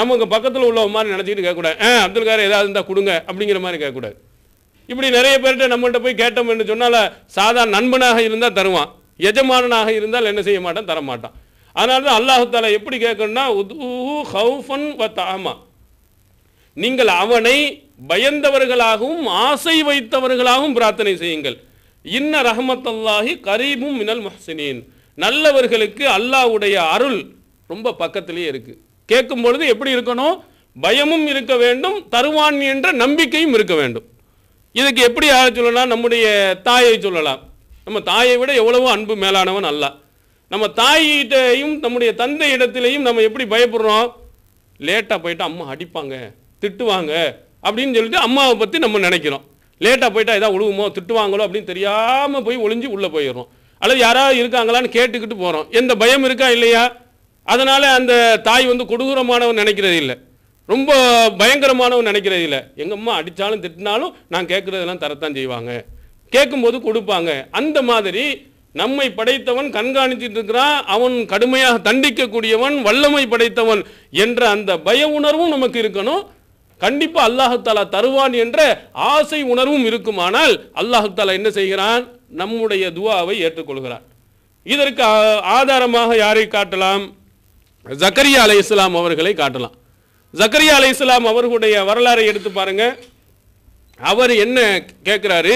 நமக்கு பக்கத்தில் உள்ள மாதிரி நினச்சிக்கிட்டு கேட்கக்கூடாது அப்துல் கார் ஏதாவது இருந்தால் கொடுங்க அப்படிங்கிற மாதிரி கேட்கக்கூடாது இப்படி நிறைய பேர்கிட்ட நம்மள்கிட்ட போய் கேட்டோம் என்று சொன்னால் சாதா நண்பனாக இருந்தால் தருவான் எஜமானனாக இருந்தால் என்ன செய்ய மாட்டான் தர மாட்டான் அதனால்தான் தான் அல்லாஹால எப்படி கேட்கணும்னா நீங்கள் அவனை பயந்தவர்களாகவும் ஆசை வைத்தவர்களாகவும் பிரார்த்தனை செய்யுங்கள் இன்ன ரஹமத் அல்லாஹி கரீபும் மினல் மஹசினின் நல்லவர்களுக்கு அல்லாஹ்வுடைய அருள் ரொம்ப பக்கத்திலேயே இருக்குது கேட்கும் பொழுது எப்படி இருக்கணும் பயமும் இருக்க வேண்டும் தருவான் என்ற நம்பிக்கையும் இருக்க வேண்டும் இதுக்கு எப்படி சொல்லலாம் நம்முடைய தாயை சொல்லலாம் நம்ம தாயை விட எவ்வளவோ அன்பு மேலானவன் அல்லா நம்ம தாயிட்டையும் நம்முடைய தந்தை இடத்துலையும் நம்ம எப்படி பயப்படுறோம் லேட்டாக போயிட்டு அம்மா அடிப்பாங்க திட்டுவாங்க அப்படின்னு சொல்லிட்டு அம்மாவை பற்றி நம்ம நினைக்கிறோம் லேட்டாக போயிட்டா எதாவது உழுவுமோ திட்டுவாங்களோ அப்படின்னு தெரியாமல் போய் ஒளிஞ்சு உள்ளே போயிடுறோம் அல்லது யாராவது இருக்காங்களான்னு கேட்டுக்கிட்டு போகிறோம் எந்த பயம் இருக்கா இல்லையா அதனால் அந்த தாய் வந்து கொடூரமானவன் நினைக்கிறது இல்லை ரொம்ப பயங்கரமானவன் நினைக்கிறது இல்லை எங்கள் அம்மா அடித்தாலும் திட்டினாலும் நான் கேட்குறதெல்லாம் தரத்தான் செய்வாங்க கேட்கும்போது கொடுப்பாங்க அந்த மாதிரி நம்மை படைத்தவன் கண்காணித்துட்டு அவன் கடுமையாக தண்டிக்கக்கூடியவன் வல்லமை படைத்தவன் என்ற அந்த பய உணர்வும் நமக்கு இருக்கணும் கண்டிப்பாக அல்லாஹாலா தருவான் என்ற ஆசை உணர்வும் இருக்குமானால் அல்லாஹாலா என்ன செய்கிறான் நம்முடைய துவாவை ஏற்றுக்கொள்கிறான் இதற்கு ஆதாரமாக யாரை காட்டலாம் ஜக்கரியா அலை இஸ்லாம் அவர்களை காட்டலாம் ஜக்கரியா அலை இஸ்லாம் அவர்களுடைய வரலாறை எடுத்து பாருங்க அவர் என்ன கேட்குறாரு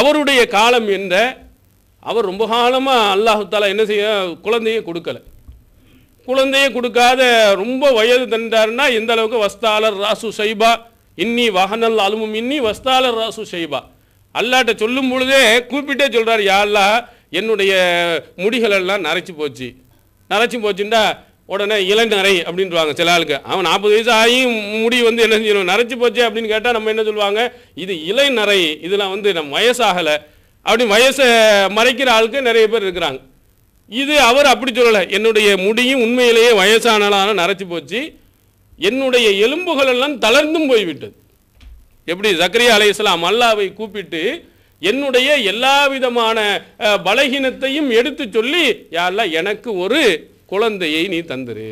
அவருடைய காலம் என்ற அவர் ரொம்ப காலமாக அல்லாஹாலா என்ன செய்ய குழந்தையே கொடுக்கல குழந்தையே கொடுக்காத ரொம்ப வயது தந்தாருன்னா எந்த அளவுக்கு வஸ்தாலர் ராசு சைபா இன்னி வாகனல் அலுமும் இன்னி வஸ்தாலர் ராசு சைபா அல்லாட்ட சொல்லும் பொழுதே கூப்பிட்டே சொல்கிறார் யாழ்லா என்னுடைய முடிகளெல்லாம் நரைச்சி போச்சு நரைச்சி போச்சுண்டா உடனே இளநரை அப்படின்வாங்க சில ஆளுக்கு அவன் நாற்பது வயசு ஆகி முடி வந்து என்ன செய்யணும் நரைச்சி போச்சு அப்படின்னு கேட்டால் நம்ம என்ன சொல்லுவாங்க இது நரை இதெல்லாம் வந்து நம்ம வயசாகலை அப்படி வயசை மறைக்கிற ஆளுக்கு நிறைய பேர் இருக்கிறாங்க இது அவர் அப்படி சொல்லலை என்னுடைய முடியும் உண்மையிலேயே வயசானாலும் நரைச்சி போச்சு என்னுடைய எலும்புகள் எல்லாம் தளர்ந்தும் போய்விட்டது எப்படி ஜக்கரியா அலை இஸ்லாம் அல்லாவை கூப்பிட்டு என்னுடைய எல்லா விதமான பலகீனத்தையும் எடுத்து சொல்லி யாரில் எனக்கு ஒரு குழந்தையை நீ தந்துரு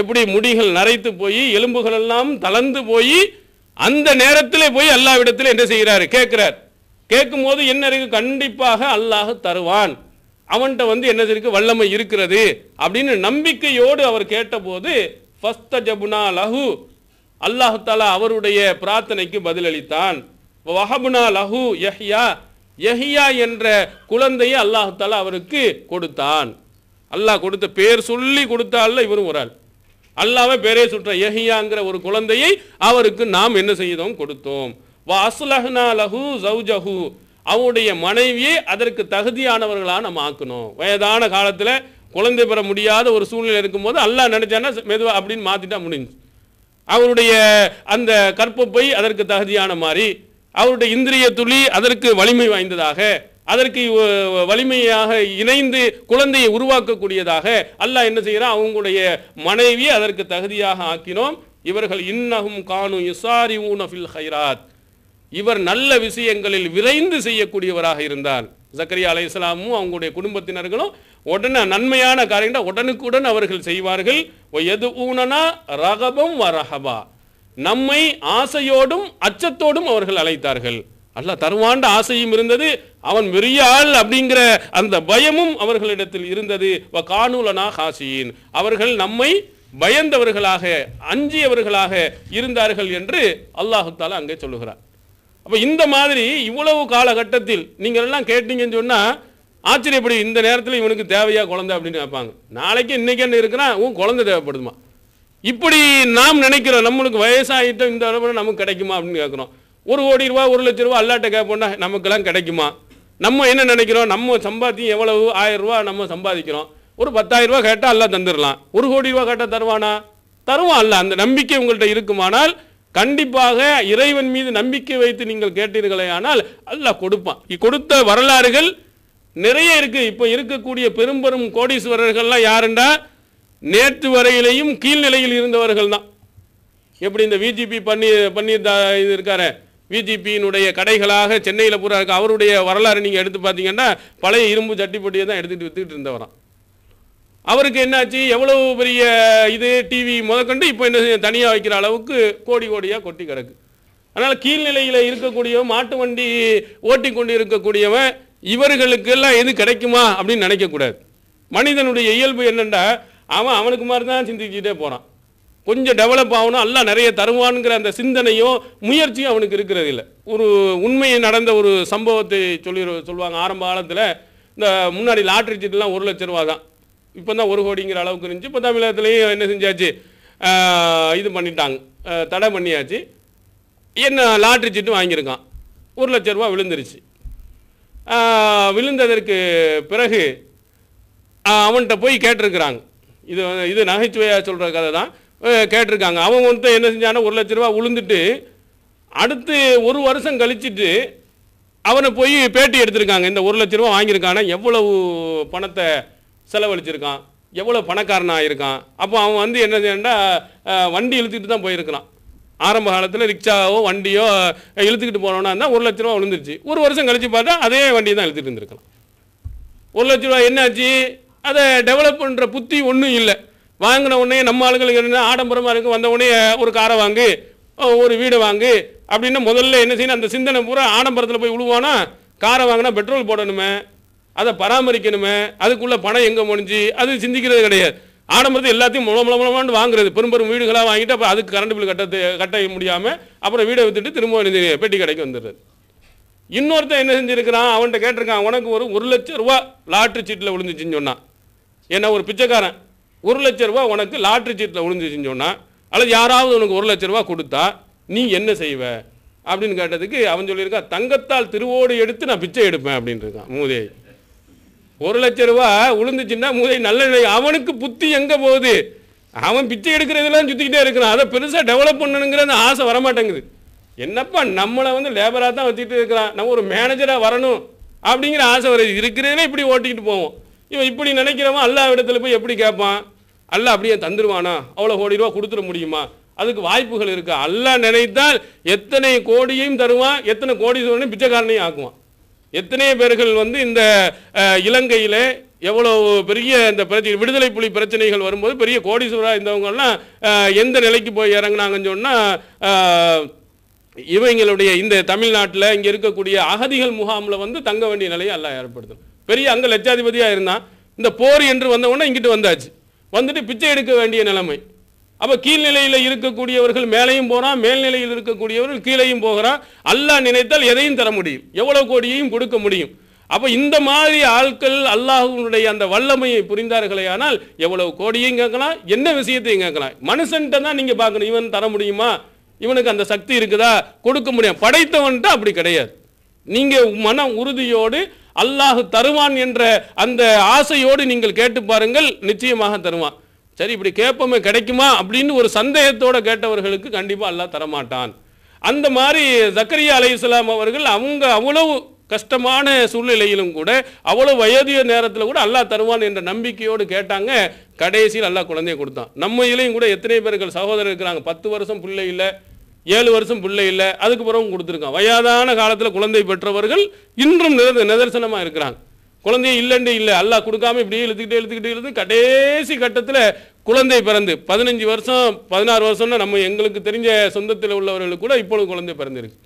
எப்படி முடிகள் நரைத்து போய் எலும்புகள் எல்லாம் தளர்ந்து போய் அந்த நேரத்தில் போய் எல்லாவிடத்தில் என்ன செய்கிறார் கேட்குறார் கேட்கும் போது என்ன இருக்கு கண்டிப்பாக அல்லாஹ் தருவான் அவன்கிட்ட வந்து என்ன இருக்கு வல்லமை இருக்கிறது அப்படின்னு நம்பிக்கையோடு அவர் கேட்டபோது ஃபஸ்த ஜபுனா லஹு அல்லாஹாலா அவருடைய பிரார்த்தனைக்கு பதிலளித்தான் வஹபுனா லஹு யஹ்யா யஹியா என்ற குழந்தையை அல்லாஹாலா அவருக்கு கொடுத்தான் அல்லாஹ் கொடுத்த பேர் சொல்லி கொடுத்தால இவரும் ஒரு ஆள் அல்லாவே பேரே சுற்ற யஹியாங்கிற ஒரு குழந்தையை அவருக்கு நாம் என்ன செய்தோம் கொடுத்தோம் அவனுடைய மனைவியை அதற்கு தகுதியானவர்களாக நம்ம ஆக்கணும் வயதான காலத்தில் குழந்தை பெற முடியாத ஒரு சூழ்நிலை இருக்கும்போது அல்லாஹ் நினச்சானா மெதுவாக அப்படின்னு மாற்றிட்டா முடிஞ்சு அவருடைய அந்த கற்பப்பை அதற்கு தகுதியான மாதிரி அவருடைய இந்திரிய துளி அதற்கு வலிமை வாய்ந்ததாக அதற்கு வலிமையாக இணைந்து குழந்தையை உருவாக்கக்கூடியதாக அல்லாஹ் என்ன செய்கிறான் அவங்களுடைய மனைவி அதற்கு தகுதியாக ஆக்கினோம் இவர்கள் இன்னகும் காணும் இசாரி ஊனஃபில் ஹைராத் இவர் நல்ல விஷயங்களில் விரைந்து செய்யக்கூடியவராக இருந்தார் ஜக்கரியா அலை இஸ்லாமும் அவங்களுடைய குடும்பத்தினர்களும் உடனே நன்மையான காரியங்கள் உடனுக்குடன் அவர்கள் செய்வார்கள் எது ஊனனா ரகபம் வரஹபா நம்மை ஆசையோடும் அச்சத்தோடும் அவர்கள் அழைத்தார்கள் அல்ல தருவாண்ட ஆசையும் இருந்தது அவன் பெரிய ஆள் அப்படிங்கிற அந்த பயமும் அவர்களிடத்தில் இருந்தது வ காணூலனா ஹாசியின் அவர்கள் நம்மை பயந்தவர்களாக அஞ்சியவர்களாக இருந்தார்கள் என்று அல்லாஹு தாலா அங்கே சொல்லுகிறார் அப்போ இந்த மாதிரி இவ்வளவு காலகட்டத்தில் நீங்கள் எல்லாம் கேட்டீங்கன்னு சொன்னால் ஆச்சரியப்படி இந்த நேரத்தில் இவனுக்கு தேவையா குழந்தை அப்படின்னு கேட்பாங்க நாளைக்கு இன்றைக்கி என்ன இருக்குன்னா உன் குழந்தை தேவைப்படுமா இப்படி நாம் நினைக்கிறோம் நம்மளுக்கு வயசாகிட்டோம் இந்த அளவு நமக்கு கிடைக்குமா அப்படின்னு கேட்குறோம் ஒரு கோடி ரூபா ஒரு லட்ச ரூபா அல்லாட்ட கேட்போம்னா நமக்கெல்லாம் கிடைக்குமா நம்ம என்ன நினைக்கிறோம் நம்ம சம்பாத்தியம் எவ்வளவு ஆயிரம் ரூபா நம்ம சம்பாதிக்கிறோம் ஒரு பத்தாயிரம் ரூபா கேட்டால் எல்லாம் தந்துடலாம் ஒரு கோடி ரூபா கேட்டால் தருவானா தருவான் அல்ல அந்த நம்பிக்கை உங்கள்கிட்ட இருக்குமானால் கண்டிப்பாக இறைவன் மீது நம்பிக்கை வைத்து நீங்கள் கேட்டீர்களே ஆனால் அல்லாஹ் கொடுப்பான் கொடுத்த வரலாறுகள் நிறைய இருக்கு இப்போ இருக்கக்கூடிய பெரும்பெரும் கோடீஸ்வரர்கள்லாம் யாருண்டா நேற்று வரையிலையும் கீழ்நிலையில் இருந்தவர்கள் தான் எப்படி இந்த விஜிபி பண்ணி பன்னீர் இது இருக்காரு விஜிபியினுடைய கடைகளாக சென்னையில் பூரா இருக்க அவருடைய வரலாறு நீங்கள் எடுத்து பார்த்தீங்கன்னா பழைய இரும்பு சட்டிப்பட்டியை தான் எடுத்துகிட்டு விற்றுக்கிட்டு இருந்தவரான் அவருக்கு என்னாச்சு எவ்வளவு பெரிய இது டிவி முதற்கொண்டு இப்போ என்ன தனியாக வைக்கிற அளவுக்கு கோடி கோடியாக கொட்டி கிடக்கு அதனால் கீழ்நிலையில் இருக்கக்கூடியவன் மாட்டு வண்டி ஓட்டி கொண்டு இருக்கக்கூடியவன் இவர்களுக்கெல்லாம் எது கிடைக்குமா அப்படின்னு நினைக்கக்கூடாது மனிதனுடைய இயல்பு என்னென்னா அவன் அவனுக்கு மாதிரி தான் சிந்திச்சுட்டே போகிறான் கொஞ்சம் டெவலப் ஆகணும் எல்லாம் நிறைய தருவான்ங்கிற அந்த சிந்தனையும் முயற்சியும் அவனுக்கு இருக்கிறது இல்லை ஒரு உண்மையை நடந்த ஒரு சம்பவத்தை சொல்லி சொல்லுவாங்க ஆரம்ப காலத்தில் இந்த முன்னாடி லாட்ரி சீட்டுலாம் ஒரு லட்ச ரூபா தான் இப்போ தான் ஒரு கோடிங்கிற அளவுக்கு இருந்துச்சு இப்போ தமிழகத்துலேயும் என்ன செஞ்சாச்சு இது பண்ணிட்டாங்க தடை பண்ணியாச்சு என்ன லாட்ரி சீட்டு வாங்கியிருக்கான் ஒரு லட்ச ரூபா விழுந்துருச்சு விழுந்ததற்கு பிறகு அவன்கிட்ட போய் கேட்டிருக்கிறாங்க இது இது நகைச்சுவையாக சொல்கிற கதை தான் கேட்டிருக்காங்க அவங்க வந்து என்ன செஞ்சானா ஒரு லட்ச ரூபா விழுந்துட்டு அடுத்து ஒரு வருஷம் கழிச்சுட்டு அவனை போய் பேட்டி எடுத்திருக்காங்க இந்த ஒரு லட்ச ரூபா வாங்கியிருக்கானா எவ்வளவு பணத்தை செலவழிச்சிருக்கான் எவ்வளோ பணக்காரனாக இருக்கான் அப்போ அவன் வந்து என்னதுன்னா வண்டி இழுத்துக்கிட்டு தான் போயிருக்கிறான் ஆரம்ப காலத்தில் ரிக்ஷாவோ வண்டியோ இழுத்துக்கிட்டு போனோன்னா இருந்தால் ஒரு லட்ச ரூபா விழுந்துருச்சு ஒரு வருஷம் கழித்து பார்த்தா அதே வண்டி தான் இழுத்துட்டு இருந்திருக்கலாம் ஒரு லட்ச ரூபா என்னாச்சு அதை டெவலப் பண்ணுற புத்தி ஒன்றும் இல்லை வாங்கின உடனே நம்ம ஆளுங்களுக்கு என்ன ஆடம்பரமாக இருக்கும் வந்த உடனே ஒரு காரை வாங்கு ஒரு வீடு வாங்கு அப்படின்னு முதல்ல என்ன செய்யணும் அந்த சிந்தனை பூரா ஆடம்பரத்தில் போய் விழுவானா காரை வாங்கினா பெட்ரோல் போடணுமே அதை பராமரிக்கணுமே அதுக்குள்ளே பணம் எங்கே முடிஞ்சு அது சிந்திக்கிறது கிடையாது ஆடம்பரத்தை எல்லாத்தையும் முளம் முளமான்னு வாங்குறது பெரும் பெரும் வீடுகளாக வாங்கிட்டு அப்போ அதுக்கு கரண்ட் பில் கட்ட கட்ட முடியாமல் அப்புறம் வீடை விற்றுட்டு திரும்ப பெட்டி கடைக்கு வந்துடுறது இன்னொருத்தன் என்ன செஞ்சுருக்கிறான் அவன்கிட்ட கேட்டிருக்கான் உனக்கு ஒரு ஒரு லட்ச ரூபா லாட்ரி சீட்டில் விழுந்துச்சின்னு சொன்னான் என்ன ஒரு பிச்சைக்காரன் ஒரு லட்ச ரூபா உனக்கு லாட்ரி சீட்டில் விழுந்துச்சின்னு சொன்னான் அல்லது யாராவது உனக்கு ஒரு லட்ச ரூபா கொடுத்தா நீ என்ன செய்வ அப்படின்னு கேட்டதுக்கு அவன் சொல்லியிருக்கான் தங்கத்தால் திருவோடு எடுத்து நான் பிச்சை எடுப்பேன் அப்படின்ட்டுருக்கான் இருக்கான் மூதேவி ஒரு லட்ச ரூபா உளுந்துச்சுன்னா மூதை நல்ல நிலை அவனுக்கு புத்தி எங்கே போகுது அவன் பிச்சை எடுக்கிறதெல்லாம் சுற்றிக்கிட்டே இருக்கிறான் அதை பெருசாக டெவலப் பண்ணணுங்கிற அந்த ஆசை வரமாட்டேங்குது என்னப்பா நம்மளை வந்து லேபராக தான் வச்சுட்டு இருக்கிறான் நம்ம ஒரு மேனேஜராக வரணும் அப்படிங்கிற ஆசை வருது இருக்கிறதே இப்படி ஓட்டிக்கிட்டு போவோம் இவன் இப்படி நினைக்கிறவன் அல்லா இடத்துல போய் எப்படி கேட்பான் அல்ல அப்படியே தந்துடுவானா அவ்வளோ கோடி ரூபா கொடுத்துட முடியுமா அதுக்கு வாய்ப்புகள் இருக்கா அல்ல நினைத்தால் எத்தனை கோடியையும் தருவான் எத்தனை கோடி சொல்லணும் பிச்சைக்காரனையும் ஆக்குவான் எத்தனை பேர்கள் வந்து இந்த இலங்கையில் எவ்வளோ பெரிய இந்த பிரச்சனை விடுதலை புலி பிரச்சனைகள் வரும்போது பெரிய கோடீஸ்வராக இருந்தவங்கெல்லாம் எந்த நிலைக்கு போய் இறங்கினாங்கன்னு சொன்னால் இவங்களுடைய இந்த தமிழ்நாட்டில் இங்கே இருக்கக்கூடிய அகதிகள் முகாமில் வந்து தங்க வேண்டிய நிலையை எல்லாம் ஏற்படுத்தும் பெரிய அங்கே லட்சாதிபதியாக இருந்தான் இந்த போர் என்று வந்தவுடனே இங்கிட்டு வந்தாச்சு வந்துட்டு பிச்சை எடுக்க வேண்டிய நிலைமை அப்போ கீழ்நிலையில் இருக்கக்கூடியவர்கள் மேலேயும் போகிறான் மேல்நிலையில் இருக்கக்கூடியவர்கள் கீழேயும் போகிறான் அல்லாஹ் நினைத்தால் எதையும் தர முடியும் எவ்வளோ கோடியையும் கொடுக்க முடியும் அப்போ இந்த மாதிரி ஆட்கள் அல்லாஹுடைய அந்த வல்லமையை புரிந்தார்களே ஆனால் எவ்வளவு கோடியையும் கேட்கலாம் என்ன விஷயத்தையும் கேட்கலாம் மனுஷன்ட்ட தான் நீங்கள் பார்க்கணும் இவன் தர முடியுமா இவனுக்கு அந்த சக்தி இருக்குதா கொடுக்க முடியும் படைத்தவன்ட்டு அப்படி கிடையாது நீங்கள் மன உறுதியோடு அல்லாஹு தருவான் என்ற அந்த ஆசையோடு நீங்கள் கேட்டு பாருங்கள் நிச்சயமாக தருவான் சரி இப்படி கேட்போமே கிடைக்குமா அப்படின்னு ஒரு சந்தேகத்தோடு கேட்டவர்களுக்கு கண்டிப்பாக அல்லா தரமாட்டான் அந்த மாதிரி ஜக்கரியா அலி இஸ்லாம் அவர்கள் அவங்க அவ்வளவு கஷ்டமான சூழ்நிலையிலும் கூட அவ்வளோ வயதிய நேரத்தில் கூட அல்லா தருவான் என்ற நம்பிக்கையோடு கேட்டாங்க கடைசியில் அல்லா குழந்தைய கொடுத்தான் நம்ம இதுலேயும் கூட எத்தனை பேர்கள் சகோதரர் இருக்கிறாங்க பத்து வருஷம் பிள்ளை இல்லை ஏழு வருஷம் பிள்ளை இல்லை அதுக்கு பிறகு கொடுத்துருக்கான் வயதான காலத்தில் குழந்தை பெற்றவர்கள் இன்றும் நிதர்சனமாக இருக்கிறாங்க குழந்தைய இல்லைண்டு இல்லை அல்லாஹ் கொடுக்காம இப்படியே இழுத்துக்கிட்டே இழுத்துக்கிட்டே இழுத்து கடைசி கட்டத்தில் குழந்தை பிறந்து பதினஞ்சு வருஷம் பதினாறு வருஷம்னா நம்ம எங்களுக்கு தெரிஞ்ச சொந்தத்தில் உள்ளவர்களுக்கு கூட இப்பொழுது குழந்தை பிறந்திருக்கு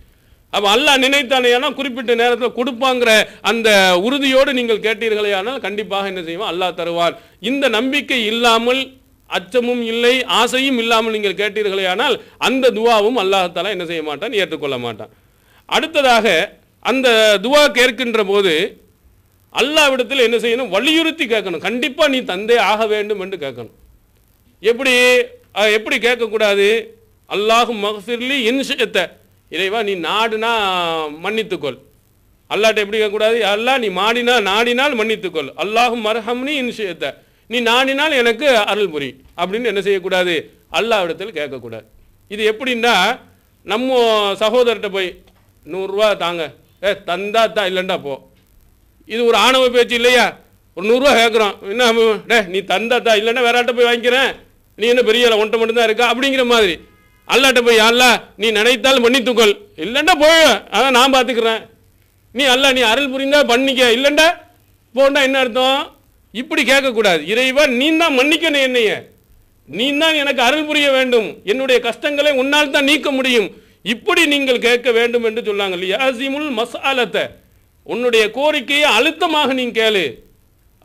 அப்போ அல்லாஹ் நினைத்தானேனா குறிப்பிட்ட நேரத்தில் கொடுப்பாங்கிற அந்த உறுதியோடு நீங்கள் கேட்டீர்களே ஆனால் கண்டிப்பாக என்ன செய்வோம் அல்லாஹ் தருவார் இந்த நம்பிக்கை இல்லாமல் அச்சமும் இல்லை ஆசையும் இல்லாமல் நீங்கள் கேட்டீர்களே ஆனால் அந்த துவாவும் அல்லாஹத்தாலா என்ன செய்ய மாட்டான் ஏற்றுக்கொள்ள மாட்டான் அடுத்ததாக அந்த துவா கேட்கின்ற போது அல்லாவிடத்தில் என்ன செய்யணும் வலியுறுத்தி கேட்கணும் கண்டிப்பாக நீ தந்தை ஆக வேண்டும் என்று கேட்கணும் எப்படி எப்படி கேட்கக்கூடாது அல்லாஹும் மகசிர்லி இன்சத்தை இறைவா நீ நாடுனா மன்னித்துக்கொள் அல்லாட்ட எப்படி கேட்கக்கூடாது அல்லா நீ மாடினா நாடினால் மன்னித்துக்கொள் அல்லாஹும் மரஹம்னி இன்சத்தை நீ நாடினால் எனக்கு அருள் புரி அப்படின்னு என்ன செய்யக்கூடாது அல்லாவிடத்தில் கேட்கக்கூடாது இது எப்படின்னா நம்ம சகோதரர்கிட்ட போய் நூறுரூவா தாங்க ஏ தந்தா தான் இல்லைண்டா போ இது ஒரு ஆணவ பேச்சு இல்லையா ஒரு நூறுரூவா கேட்குறோம் என்ன டே நீ தந்தாத்தா இல்லைன்னா ஆட்ட போய் வாங்கிக்கிறேன் நீ என்ன பெரிய இல்லை ஒன்றை மட்டும்தான் இருக்கா அப்படிங்கிற மாதிரி அல்லாட்ட போய் அல்லா நீ நினைத்தால் மன்னித்துக்கொள் இல்லைன்னா போய் அதான் நான் பார்த்துக்கிறேன் நீ அல்ல நீ அருள் புரிந்தா பண்ணிக்க இல்லைண்டா போண்டா என்ன அர்த்தம் இப்படி கேட்கக்கூடாது இறைவா நீ தான் மன்னிக்கணும் என்னைய நீ தான் எனக்கு அருள் புரிய வேண்டும் என்னுடைய கஷ்டங்களை உன்னால் தான் நீக்க முடியும் இப்படி நீங்கள் கேட்க வேண்டும் என்று சொல்லாங்க இல்லையா அசிமுல் மசாலத்தை உன்னுடைய கோரிக்கையை அழுத்தமாக நீ கேளு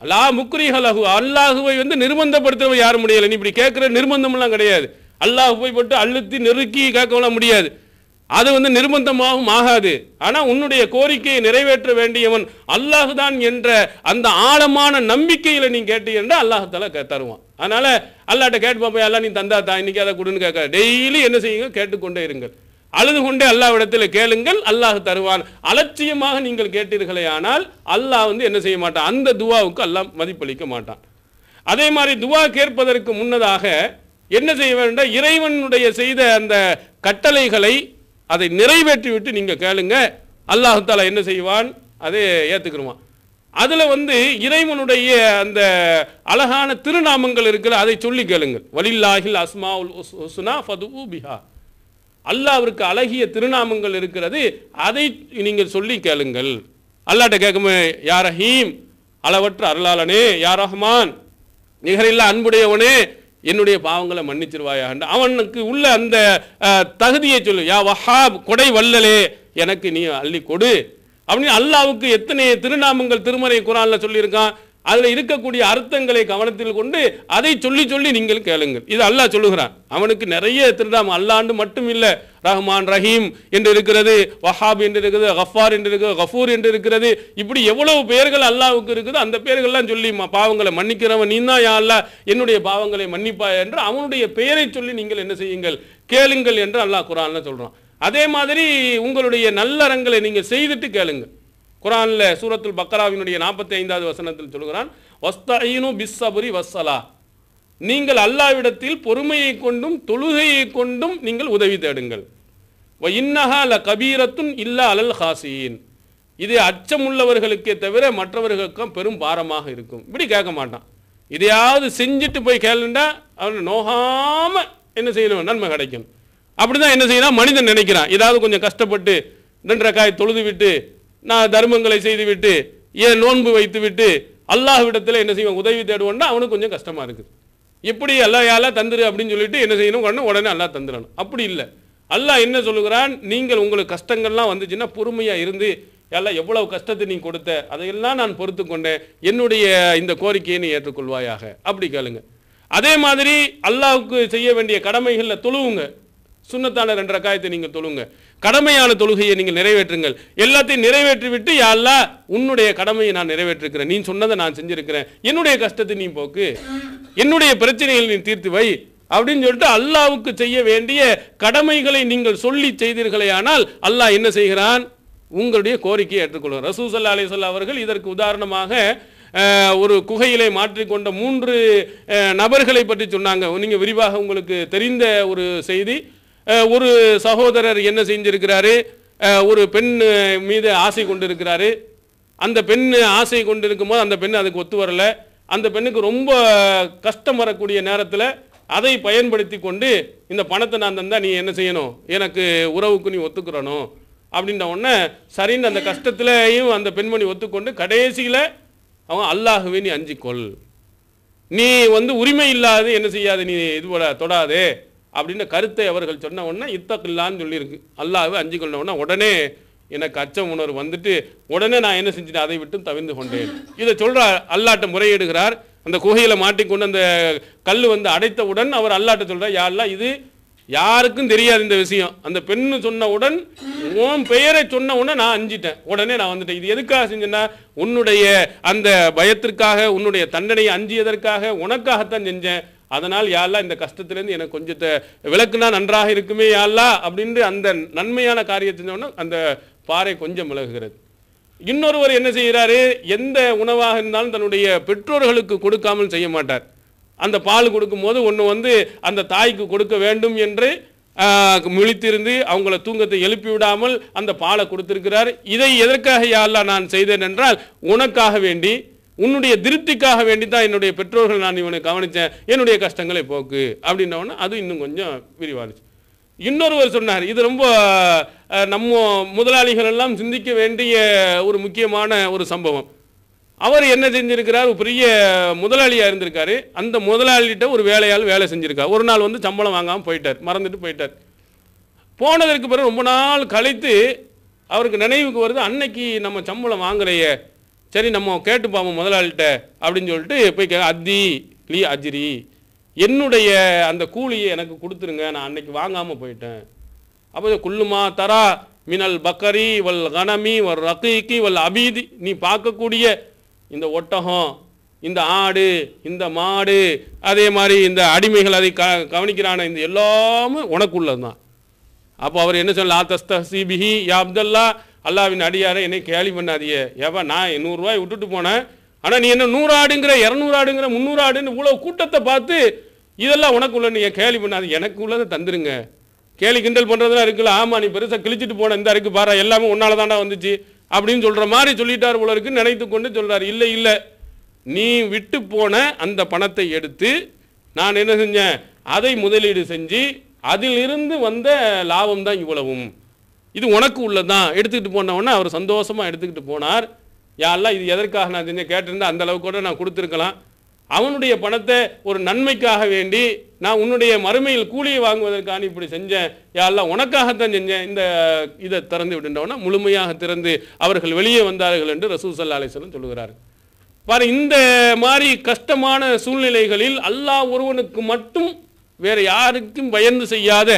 அல்லா முக்ரிஹலகு அல்லாஹுவை வந்து நிர்பந்தப்படுத்தவ யாரும் முடியலை நீ இப்படி கேட்குற நிர்பந்தம்லாம் கிடையாது அல்லாஹுவை போட்டு அழுத்தி நெருக்கி கேட்கலாம் முடியாது அது வந்து நிர்பந்தமாகவும் ஆகாது ஆனால் உன்னுடைய கோரிக்கையை நிறைவேற்ற வேண்டியவன் அல்லாஹு தான் என்ற அந்த ஆழமான நம்பிக்கையில் நீ கேட்டு என்றால் அல்லாஹால தருவான் அதனால் அல்லாட்ட கேட்டு பார்ப்பேன் எல்லாம் நீ தந்தா தான் இன்னைக்கு அதை கொடுன்னு கேட்க டெய்லி என்ன செய்யுங்க கேட்டுக்கொண்டே இருங்கள் அழுது கொண்டே அல்லாவிடத்தில் கேளுங்கள் அல்லாஹ் தருவான் அலட்சியமாக நீங்கள் கேட்டீர்களே ஆனால் அல்லாஹ் வந்து என்ன செய்ய மாட்டான் அந்த துவாவுக்கு அல்லாஹ் மதிப்பளிக்க மாட்டான் அதே மாதிரி துவா கேட்பதற்கு முன்னதாக என்ன செய்ய வேண்டும் இறைவனுடைய செய்த அந்த கட்டளைகளை அதை நிறைவேற்றிவிட்டு நீங்கள் கேளுங்க அல்லாஹு தாலா என்ன செய்வான் அதை ஏற்றுக்கிடுவான் அதில் வந்து இறைவனுடைய அந்த அழகான திருநாமங்கள் இருக்கிற அதை சொல்லி கேளுங்கள் வலில்லாஹில் அஸ்மா உல் ஹுஸ்னா ஃபது பிஹா அல்லாவிற்கு அழகிய திருநாமங்கள் இருக்கிறது அதை நீங்கள் சொல்லி கேளுங்கள் அல்லாட்ட கேட்குமே யார் ரஹீம் அளவற்ற அருளாளனே யார் ரஹ்மான் நிகரில்லா அன்புடையவனே என்னுடைய பாவங்களை மன்னிச்சிருவாயாக அவனுக்கு உள்ள அந்த தகுதியை சொல்லு யா வஹாப் கொடை வல்லலே எனக்கு நீ அள்ளி கொடு அப்படின்னு அல்லாவுக்கு எத்தனை திருநாமங்கள் திருமறை குரானில் சொல்லியிருக்கான் அதில் இருக்கக்கூடிய அர்த்தங்களை கவனத்தில் கொண்டு அதை சொல்லி சொல்லி நீங்கள் கேளுங்கள் இது அல்லாஹ் சொல்லுகிறான் அவனுக்கு நிறைய திருடாம அல்லாண்டு மட்டும் இல்லை ரஹ்மான் ரஹீம் என்று இருக்கிறது வஹாப் என்று இருக்கிறது ஹஃபார் என்று இருக்கிறது கஃபூர் என்று இருக்கிறது இப்படி எவ்வளவு பெயர்கள் அல்லாவுக்கு இருக்குது அந்த பெயர்கள்லாம் சொல்லி பாவங்களை மன்னிக்கிறவன் நீ தான் யா அல்லா என்னுடைய பாவங்களை மன்னிப்பா என்று அவனுடைய பெயரை சொல்லி நீங்கள் என்ன செய்யுங்கள் கேளுங்கள் என்று அல்லாஹ் குரான்ல சொல்கிறான் அதே மாதிரி உங்களுடைய நல்லறங்களை நீங்கள் செய்துட்டு கேளுங்கள் குரானில் சூரத்துல் பக்கராவினுடைய நாற்பத்தி ஐந்தாவது வசனத்தில் சொல்கிறான் வஸ்தீனு பிஸ்ஸபுரி வஸ்ஸலா நீங்கள் அல்லாவிடத்தில் பொறுமையை கொண்டும் தொழுகையை கொண்டும் நீங்கள் உதவி தேடுங்கள் வ இன்னஹா ல கபீரத்துன் இல்லா அலல் ஹாசியின் இது அச்சமுள்ளவர்களுக்கே தவிர மற்றவர்களுக்கும் பெரும் பாரமாக இருக்கும் இப்படி கேட்க மாட்டான் இதையாவது செஞ்சுட்டு போய் கேளுண்டா அவன் நோகாம என்ன செய்யணும் நன்மை கிடைக்கும் அப்படிதான் என்ன செய்யணும் மனிதன் நினைக்கிறான் ஏதாவது கொஞ்சம் கஷ்டப்பட்டு ரெண்டரை காய் தொழுது விட்டு நான் தர்மங்களை செய்துவிட்டு ஏன் நோன்பு வைத்துவிட்டு விடத்தில் என்ன செய்வோம் உதவி தேடுவோன்னா அவனுக்கு கொஞ்சம் கஷ்டமாக இருக்குது எப்படி அல்லா யாலா தந்துரு அப்படின்னு சொல்லிட்டு என்ன செய்யணும் உடனே அல்லா தந்துடணும் அப்படி இல்லை அல்லாஹ் என்ன சொல்லுகிறான் நீங்கள் உங்களுக்கு கஷ்டங்கள்லாம் வந்துச்சுன்னா பொறுமையாக இருந்து எல்லாம் எவ்வளவு கஷ்டத்தை நீ கொடுத்த அதையெல்லாம் நான் பொறுத்து கொண்டேன் என்னுடைய இந்த கோரிக்கையை நீ ஏற்றுக்கொள்வாயாக அப்படி கேளுங்க அதே மாதிரி அல்லாவுக்கு செய்ய வேண்டிய கடமைகளில் தொழுவுங்க சுண்ணத்தான ரெண்டு ரக்காயத்தை நீங்கள் தொழுங்க கடமையான தொழுகையை நீங்கள் நிறைவேற்றுங்கள் எல்லாத்தையும் நிறைவேற்றிவிட்டு யாழ்லா உன்னுடைய கடமையை நான் நிறைவேற்றிருக்கிறேன் நீ சொன்னதை நான் செஞ்சிருக்கிறேன் என்னுடைய கஷ்டத்தை நீ போக்கு என்னுடைய பிரச்சனைகளை நீ தீர்த்து வை அப்படின்னு சொல்லிட்டு அல்லாவுக்கு செய்ய வேண்டிய கடமைகளை நீங்கள் சொல்லி செய்தீர்களே ஆனால் அல்லாஹ் என்ன செய்கிறான் உங்களுடைய கோரிக்கையை ஏற்றுக்கொள்வார் ரசூசல்லா அலிசல்லா அவர்கள் இதற்கு உதாரணமாக ஒரு குகையிலே மாற்றிக்கொண்ட மூன்று நபர்களை பற்றி சொன்னாங்க நீங்கள் விரிவாக உங்களுக்கு தெரிந்த ஒரு செய்தி ஒரு சகோதரர் என்ன செஞ்சிருக்கிறாரு ஒரு பெண் மீது ஆசை கொண்டிருக்கிறாரு அந்த பெண் ஆசை கொண்டிருக்கும் போது அந்த பெண் அதுக்கு ஒத்து வரல அந்த பெண்ணுக்கு ரொம்ப கஷ்டம் வரக்கூடிய நேரத்தில் அதை பயன்படுத்தி கொண்டு இந்த பணத்தை நான் தந்தால் நீ என்ன செய்யணும் எனக்கு உறவுக்கு நீ ஒத்துக்கிறணும் அப்படின்ற உடனே சரின்னு அந்த கஷ்டத்துலையும் அந்த பெண்மணி ஒத்துக்கொண்டு கடைசியில் அவன் அல்லாகவே நீ அஞ்சிக்கொள் நீ வந்து உரிமை இல்லாது என்ன செய்யாது நீ இது தொடாது அப்படின்னு கருத்தை அவர்கள் சொன்ன உடனே இத்தக்கில்லான்னு சொல்லியிருக்கு அல்லாவே அஞ்சு கொள்ள உடனே உடனே எனக்கு அச்ச உணர்வு வந்துட்டு உடனே நான் என்ன செஞ்சுட்டு அதை விட்டு தவிர்ந்து கொண்டேன் இதை சொல்கிறார் அல்லாட்ட முறையிடுகிறார் அந்த குகையில் மாட்டிக்கொண்டு அந்த கல் வந்து அடைத்தவுடன் அவர் அல்லாட்ட சொல்கிறார் யாரெல்லாம் இது யாருக்கும் தெரியாது இந்த விஷயம் அந்த பெண்ணு சொன்னவுடன் உன் பெயரை சொன்ன உடனே நான் அஞ்சிட்டேன் உடனே நான் வந்துட்டேன் இது எதுக்காக செஞ்சேன்னா உன்னுடைய அந்த பயத்திற்காக உன்னுடைய தண்டனையை அஞ்சியதற்காக உனக்காகத்தான் செஞ்சேன் அதனால் யாழ்லா இந்த கஷ்டத்திலேருந்து எனக்கு கொஞ்சத்தை விளக்குனா நன்றாக இருக்குமே யாழ்லா அப்படின்ட்டு அந்த நன்மையான காரியத்தை செஞ்சோன்னா அந்த பாறை கொஞ்சம் விலகுகிறது இன்னொருவர் என்ன செய்கிறாரு எந்த உணவாக இருந்தாலும் தன்னுடைய பெற்றோர்களுக்கு கொடுக்காமல் செய்ய மாட்டார் அந்த பால் கொடுக்கும்போது ஒன்று வந்து அந்த தாய்க்கு கொடுக்க வேண்டும் என்று முழித்திருந்து அவங்கள தூங்கத்தை எழுப்பி விடாமல் அந்த பாலை கொடுத்திருக்கிறார் இதை எதற்காக யாரெல்லாம் நான் செய்தேன் என்றால் உனக்காக வேண்டி உன்னுடைய திருப்திக்காக வேண்டி தான் என்னுடைய பெற்றோர்கள் நான் இவனை கவனித்தேன் என்னுடைய கஷ்டங்களை போக்கு அப்படின்னவொன்னே அது இன்னும் கொஞ்சம் விரிவாகிச்சு இன்னொருவர் சொன்னார் இது ரொம்ப நம்ம முதலாளிகள் எல்லாம் சிந்திக்க வேண்டிய ஒரு முக்கியமான ஒரு சம்பவம் அவர் என்ன செஞ்சிருக்கிறார் பெரிய முதலாளியாக இருந்திருக்காரு அந்த முதலாளிகிட்ட ஒரு வேலையால் வேலை செஞ்சுருக்கார் ஒரு நாள் வந்து சம்பளம் வாங்காமல் போயிட்டார் மறந்துட்டு போயிட்டார் போனதற்கு பிறகு ரொம்ப நாள் கழித்து அவருக்கு நினைவுக்கு வருது அன்னைக்கு நம்ம சம்பளம் வாங்குறையே சரி நம்ம கேட்டு பார்ப்போம் முதலாளிகிட்ட அப்படின்னு சொல்லிட்டு போய் கே அத்தி லி அஜிரி என்னுடைய அந்த கூலியை எனக்கு கொடுத்துருங்க நான் அன்னைக்கு வாங்காமல் போயிட்டேன் அப்போ குல்லுமா தரா மினல் பக்கரி வல் கணமி வல் ரகிக்கு வல் அபீதி நீ பார்க்கக்கூடிய இந்த ஒட்டகம் இந்த ஆடு இந்த மாடு அதே மாதிரி இந்த அடிமைகள் அதை க கவனிக்கிறான இந்த எல்லாமே உனக்குள்ளது தான் அப்போ அவர் என்ன சொல்லி ஆத்தஸ்த யா அல்லாவின் அடியாரை என்னை கேலி பண்ணாதிய ஏவா நான் நூறுரூவாய் விட்டுட்டு போனேன் ஆனால் நீ என்ன நூறு ஆடுங்கிற இரநூறு ஆடுங்கிற முந்நூறு ஆடுன்னு இவ்வளோ கூட்டத்தை பார்த்து இதெல்லாம் உனக்கு உள்ள கேலி பண்ணாது எனக்கு உள்ளதை தந்துருங்க கேலி கிண்டல் பண்ணுறதுலாம் இருக்குல்ல ஆமாம் நீ பெருசாக கிழிச்சிட்டு போன இந்த இருக்கு பாரு எல்லாமே உன்னால தாண்டா வந்துச்சு அப்படின்னு சொல்கிற மாதிரி சொல்லிட்டார் போல இருக்குன்னு நினைத்து கொண்டு சொல்கிறார் இல்லை இல்லை நீ விட்டு போன அந்த பணத்தை எடுத்து நான் என்ன செஞ்சேன் அதை முதலீடு செஞ்சு அதிலிருந்து வந்த லாபம் தான் இவ்வளவும் இது உனக்கு உள்ளதான் எடுத்துக்கிட்டு போனவொடனே அவர் சந்தோஷமாக எடுத்துக்கிட்டு போனார் யாரெல்லாம் இது எதற்காக நான் செஞ்சேன் கேட்டிருந்தா அந்த அளவுக்கு கூட நான் கொடுத்துருக்கலாம் அவனுடைய பணத்தை ஒரு நன்மைக்காக வேண்டி நான் உன்னுடைய மறுமையில் கூலியை வாங்குவதற்கான இப்படி செஞ்சேன் யாரெல்லாம் உனக்காகத்தான் செஞ்சேன் இந்த இதை திறந்து விடுன்றவனா முழுமையாக திறந்து அவர்கள் வெளியே வந்தார்கள் என்று ரசூல் சல்லா அலிஸ்லம் சொல்லுகிறார் பாரு இந்த மாதிரி கஷ்டமான சூழ்நிலைகளில் அல்லாஹ் ஒருவனுக்கு மட்டும் வேறு யாருக்கும் பயந்து செய்யாத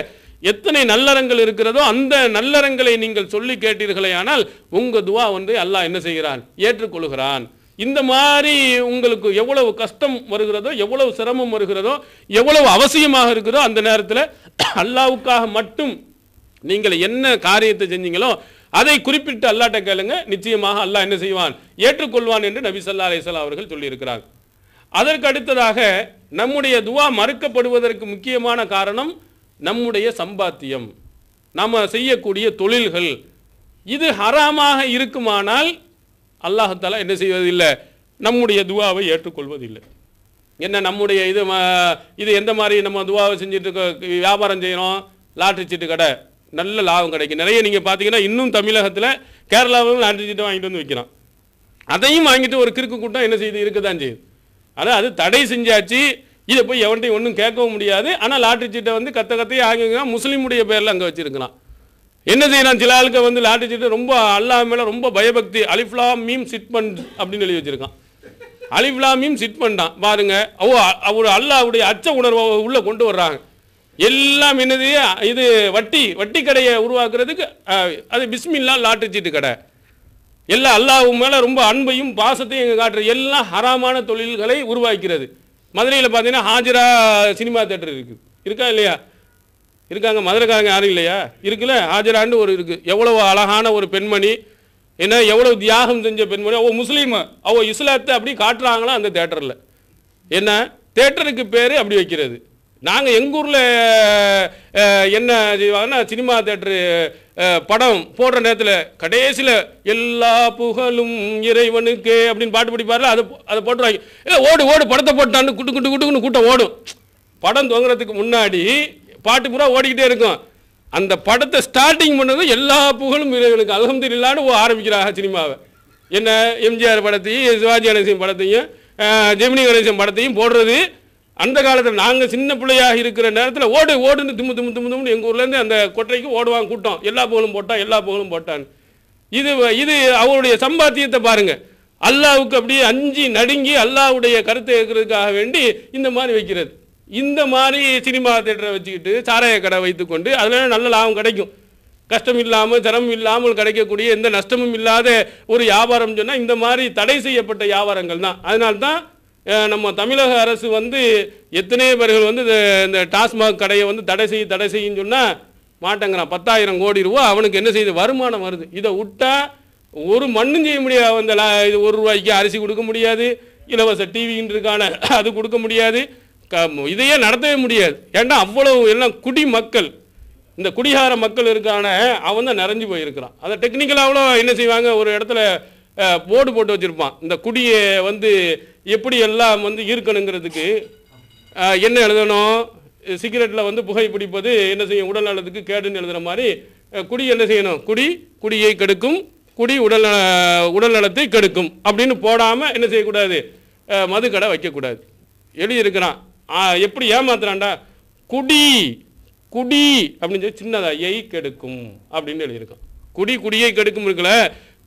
எத்தனை நல்லறங்கள் இருக்கிறதோ அந்த நல்லறங்களை நீங்கள் சொல்லி கேட்டீர்களே ஆனால் உங்கள் துவா வந்து அல்லாஹ் என்ன செய்கிறான் ஏற்றுக்கொள்கிறான் இந்த மாதிரி உங்களுக்கு எவ்வளவு கஷ்டம் வருகிறதோ எவ்வளவு சிரமம் வருகிறதோ எவ்வளவு அவசியமாக இருக்கிறதோ அந்த நேரத்தில் அல்லாவுக்காக மட்டும் நீங்கள் என்ன காரியத்தை செஞ்சீங்களோ அதை குறிப்பிட்டு அல்லாட்ட கேளுங்க நிச்சயமாக அல்லாஹ் என்ன செய்வான் ஏற்றுக்கொள்வான் என்று நபி சல்லா அலிஸ்லா அவர்கள் சொல்லியிருக்கிறார் அதற்கு அடுத்ததாக நம்முடைய துவா மறுக்கப்படுவதற்கு முக்கியமான காரணம் நம்முடைய சம்பாத்தியம் நம்ம செய்யக்கூடிய தொழில்கள் இது ஹராமாக இருக்குமானால் அல்லாஹாலா என்ன செய்வதில்லை நம்முடைய துவாவை ஏற்றுக்கொள்வதில்லை என்ன நம்முடைய இது இது எந்த மாதிரி நம்ம துவாவை செஞ்சுட்டு வியாபாரம் செய்கிறோம் லாட்டரி சீட்டு கடை நல்ல லாபம் கிடைக்கும் நிறைய நீங்கள் பார்த்தீங்கன்னா இன்னும் தமிழகத்தில் கேரளாவில் லாட்டரி சீட்டு வாங்கிட்டு வந்து வைக்கிறான் அதையும் வாங்கிட்டு ஒரு கிறுக்கு கூட்டம் என்ன செய்து இருக்க தான் செய்யுது ஆனால் அது தடை செஞ்சாச்சு இதை போய் எவன்ட்டையும் ஒன்றும் கேட்கவும் முடியாது ஆனால் லாட்ரி சீட்டை வந்து கத்த கத்தையே ஆகிங்க முஸ்லீமுடைய பேரில் அங்கே வச்சுருக்கலாம் என்ன செய்யலாம் சில ஆளுக்கு வந்து லாட்ரி சீட்டு ரொம்ப அல்லாஹ் மேலே ரொம்ப பயபக்தி அலிஃப்லா மீம் சிட் பண் அப்படின்னு எழுதி வச்சுருக்கான் அலிஃப்லா மீம் சிட் பண்ணான் பாருங்க அவ அவர் அல்லாவுடைய அச்ச உணர்வை உள்ளே கொண்டு வர்றாங்க எல்லாம் என்னது இது வட்டி வட்டி கடையை உருவாக்குறதுக்கு அது பிஸ்மில்லா லாட்ரி சீட்டு கடை எல்லாம் அல்லாஹ் மேலே ரொம்ப அன்பையும் பாசத்தையும் எங்கள் காட்டுற எல்லாம் ஹராமான தொழில்களை உருவாக்கிறது மதுரையில் பார்த்தீங்கன்னா ஹாஜரா சினிமா தேட்டர் இருக்குது இருக்கா இல்லையா இருக்காங்க மதுரைக்காரங்க யாரும் இல்லையா இருக்குல்ல ஹாஜராண்டு ஒரு இருக்குது எவ்வளோ அழகான ஒரு பெண்மணி என்ன எவ்வளோ தியாகம் செஞ்ச பெண்மணி அவள் முஸ்லீம் அவள் இஸ்லாத்தை அப்படி காட்டுறாங்களா அந்த தேட்டரில் என்ன தேட்டருக்கு பேர் அப்படி வைக்கிறது நாங்கள் எங்கள் ஊரில் என்ன சினிமா தேட்டரு படம் போடுற நேரத்தில் கடைசியில் எல்லா புகழும் இறைவனுக்கு அப்படின்னு பாட்டு படிப்பார்ல அதை அதை போட்டுருவாங்க இல்லை ஓடு ஓடு படத்தை போட்டான்னு குட்டு குட்டு குட்டுக்குன்னு கூட்டம் ஓடும் படம் தோங்குறதுக்கு முன்னாடி பாட்டு பூரா ஓடிக்கிட்டே இருக்கும் அந்த படத்தை ஸ்டார்டிங் பண்ணதும் எல்லா புகழும் இறைவனுக்கு அலமது இல்லான்னு ஆரம்பிக்கிறாங்க சினிமாவை என்ன எம்ஜிஆர் படத்தையும் சிவாஜி கணேசன் படத்தையும் ஜெமினி கணேசன் படத்தையும் போடுறது அந்த காலத்தில் நாங்கள் சின்ன பிள்ளையாக இருக்கிற நேரத்தில் ஓடு ஓடுன்னு திம்மு திம்மு திம்மு திம்முன்னு எங்கள் ஊர்லேருந்து அந்த கொட்டைக்கு ஓடுவாங்க கூட்டம் எல்லா புகழும் போட்டான் எல்லா புகழும் போட்டான் இது இது அவருடைய சம்பாத்தியத்தை பாருங்கள் அல்லாவுக்கு அப்படியே அஞ்சு நடுங்கி அல்லாவுடைய கருத்தை இருக்கிறதுக்காக வேண்டி இந்த மாதிரி வைக்கிறது இந்த மாதிரி சினிமா தேட்டரை வச்சுக்கிட்டு சாராய கடை வைத்துக்கொண்டு அதில் நல்ல லாபம் கிடைக்கும் கஷ்டம் இல்லாமல் சிரமம் இல்லாமல் கிடைக்கக்கூடிய எந்த நஷ்டமும் இல்லாத ஒரு வியாபாரம் சொன்னால் இந்த மாதிரி தடை செய்யப்பட்ட வியாபாரங்கள் தான் அதனால்தான் நம்ம தமிழக அரசு வந்து எத்தனையோ பேர்கள் வந்து இந்த டாஸ்மாக் கடையை வந்து தடை செய்ய தடை செய்யுன்னு சொன்னால் மாட்டேங்கிறான் பத்தாயிரம் கோடி ரூபா அவனுக்கு என்ன செய்யுது வருமானம் வருது இதை விட்டால் ஒரு மண்ணும் செய்ய முடியாது அந்த இது ஒரு ரூபாய்க்கு அரிசி கொடுக்க முடியாது இலவச டிவின்றதுக்கான அது கொடுக்க முடியாது க இதையே நடத்தவே முடியாது ஏன்னா அவ்வளவு எல்லாம் குடி மக்கள் இந்த குடிகார மக்கள் இருக்கான அவன் தான் நிறைஞ்சு போயிருக்கிறான் அதை டெக்னிக்கலாக அவ்வளோ என்ன செய்வாங்க ஒரு இடத்துல போர்டு போட்டு வச்சுருப்பான் இந்த குடியை வந்து எப்படி எல்லாம் வந்து ஈர்க்கணுங்கிறதுக்கு என்ன எழுதணும் சிகரெட்டில் வந்து புகை பிடிப்பது என்ன செய்யும் உடல் நலத்துக்கு கேடுன்னு எழுதுகிற மாதிரி குடி என்ன செய்யணும் குடி குடியை கெடுக்கும் குடி உடல் உடல் நலத்தை கெடுக்கும் அப்படின்னு போடாமல் என்ன செய்யக்கூடாது மது கடை வைக்கக்கூடாது எழுதியிருக்கிறான் எப்படி ஏமாத்துறான்டா குடி குடி அப்படின்னு சொல்லி சின்னதாக எய் கெடுக்கும் அப்படின்னு எழுதியிருக்கான் குடி குடியை கெடுக்கும் இருக்கலை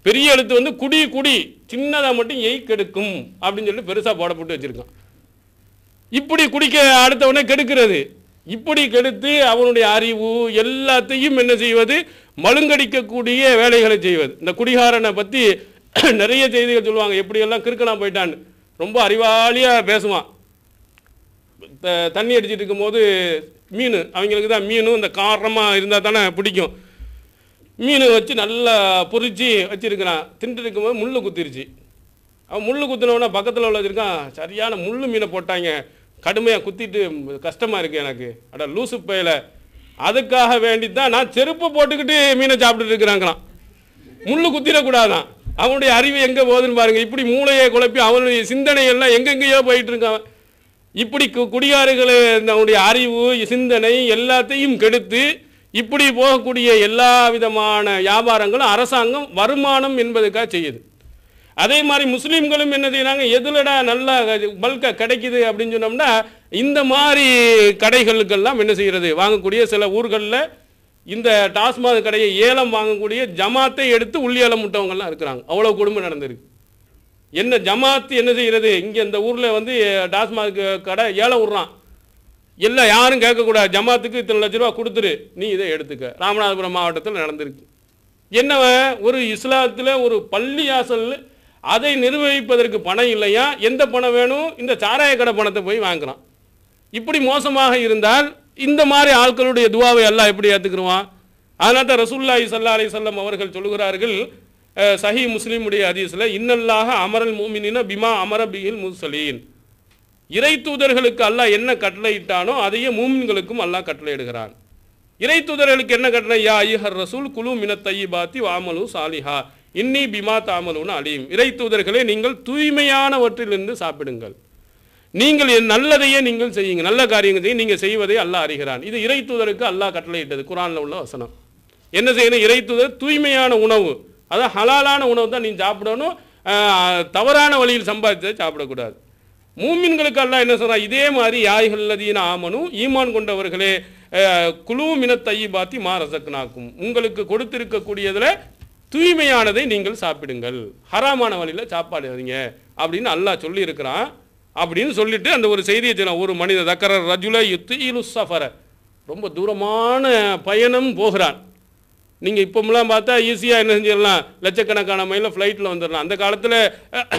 பெரிய எழுத்து வந்து குடி குடி சின்னதாக மட்டும் எய் கெடுக்கும் அப்படின்னு சொல்லி பெருசாக போட போட்டு வச்சுருக்கான் இப்படி குடிக்க அடுத்தவனே கெடுக்கிறது இப்படி கெடுத்து அவனுடைய அறிவு எல்லாத்தையும் என்ன செய்வது மழுங்கடிக்கக்கூடிய வேலைகளை செய்வது இந்த குடிகாரனை பற்றி நிறைய செய்திகள் சொல்லுவாங்க எப்படியெல்லாம் கிறுக்கனா போயிட்டான்னு ரொம்ப அறிவாளியாக பேசுவான் தண்ணி அடிச்சிட்டு இருக்கும்போது மீன் அவங்களுக்கு தான் மீனும் இந்த காரணமாக இருந்தால் தானே பிடிக்கும் மீன் வச்சு நல்லா பொறிச்சு வச்சுருக்கிறான் இருக்கும் இருக்கும்போது முள் குத்திருச்சு அவன் முள் குத்தினவனா பக்கத்தில் வச்சுருக்கான் சரியான முள் மீனை போட்டாங்க கடுமையாக குத்திட்டு கஷ்டமாக இருக்குது எனக்கு அட லூசு பயில அதுக்காக வேண்டி தான் நான் செருப்பு போட்டுக்கிட்டு மீனை சாப்பிட்டுட்டு இருக்கிறாங்களாம் முள் குத்திடக்கூடாதான் அவனுடைய அறிவு எங்கே போகுதுன்னு பாருங்கள் இப்படி மூளையை குழப்பி அவனுடைய சிந்தனை எல்லாம் எங்கெங்கேயோ போயிட்டு இருக்கான் இப்படி குடியாறுகளை அவனுடைய அறிவு சிந்தனை எல்லாத்தையும் கெடுத்து இப்படி போகக்கூடிய எல்லா விதமான வியாபாரங்களும் அரசாங்கம் வருமானம் என்பதுக்காக செய்யுது அதே மாதிரி முஸ்லீம்களும் என்ன செய்கிறாங்க எதுலடா நல்லா பல்காக கிடைக்குது அப்படின்னு சொன்னோம்னா இந்த மாதிரி கடைகளுக்கெல்லாம் என்ன செய்கிறது வாங்கக்கூடிய சில ஊர்களில் இந்த டாஸ்மாக கடையை ஏலம் வாங்கக்கூடிய ஜமாத்தை எடுத்து உள்ளேலம் விட்டவங்கள்லாம் இருக்கிறாங்க அவ்வளோ குடும்பம் நடந்திருக்கு என்ன ஜமாத்து என்ன செய்கிறது இங்கே இந்த ஊரில் வந்து டாஸ்மாக் கடை ஏலம் விட்றான் இல்லை யாரும் கேட்கக்கூடாது ஜமாத்துக்கு இத்தனை லட்ச ரூபா கொடுத்துரு நீ இதை எடுத்துக்க ராமநாதபுரம் மாவட்டத்தில் நடந்திருக்கு என்னவன் ஒரு இஸ்லாத்தில் ஒரு பள்ளி ஆசல் அதை நிர்வகிப்பதற்கு பணம் இல்லையா எந்த பணம் வேணும் இந்த சாராய கடை பணத்தை போய் வாங்குகிறான் இப்படி மோசமாக இருந்தால் இந்த மாதிரி ஆட்களுடைய துவாவை எல்லாம் எப்படி ஏற்றுக்குருவான் அதனால் தான் ரசூல்லாஹி சல்லா அலி சொல்லம் அவர்கள் சொல்லுகிறார்கள் சஹி முஸ்லீமுடைய ஹதீஸில் இன்னல்லாக அமரல் மூமினின பிமா அமர பிஹில் முசலீன் இறை தூதர்களுக்கு அல்லாஹ் என்ன கட்டளையிட்டானோ அதையே மூமின்களுக்கும் அல்லாஹ் கட்டளையிடுகிறான் இறை தூதர்களுக்கு என்ன கட்டளை யா ஐஹர் ரசூல் குழு மினத்தை பாத்தி வாமலு சாலிஹா இன்னி பிமா தாமலுன்னு அழியும் இறை தூதர்களே நீங்கள் தூய்மையானவற்றிலிருந்து சாப்பிடுங்கள் நீங்கள் என் நல்லதையே நீங்கள் செய்யுங்க நல்ல காரியங்களையும் நீங்கள் செய்வதை அல்லாஹ் அறிகிறான் இது இறை தூதருக்கு அல்லாஹ் கட்டளையிட்டது குரானில் உள்ள வசனம் என்ன செய்யணும் இறை தூதர் தூய்மையான உணவு அதாவது ஹலாலான உணவு தான் நீங்கள் சாப்பிடணும் தவறான வழியில் சம்பாதிச்சதை சாப்பிடக்கூடாது மூமின்களுக்கு அல்ல என்ன சொல்கிறான் இதே மாதிரி யாய்கல்லதீன ஆமனும் ஈமான் கொண்டவர்களே குழு மினத்தையி பாத்தி மாரசக்னாக்கும் உங்களுக்கு கொடுத்திருக்கக்கூடியதில் தூய்மையானதை நீங்கள் சாப்பிடுங்கள் ஹராமான வழியில் சாப்பாடுங்க அப்படின்னு அல்லாஹ் சொல்லியிருக்கிறான் அப்படின்னு சொல்லிட்டு அந்த ஒரு செய்தியை சொல்ல ஒரு மனித தக்கர ரஜுல யுத்து இலு சஃபர ரொம்ப தூரமான பயணம் போகிறான் நீங்கள் இப்போமெல்லாம் பார்த்தா ஈஸியாக என்ன செஞ்சிடலாம் லட்சக்கணக்கான மைலில் ஃப்ளைட்டில் வந்துடலாம் அந்த காலத்தில்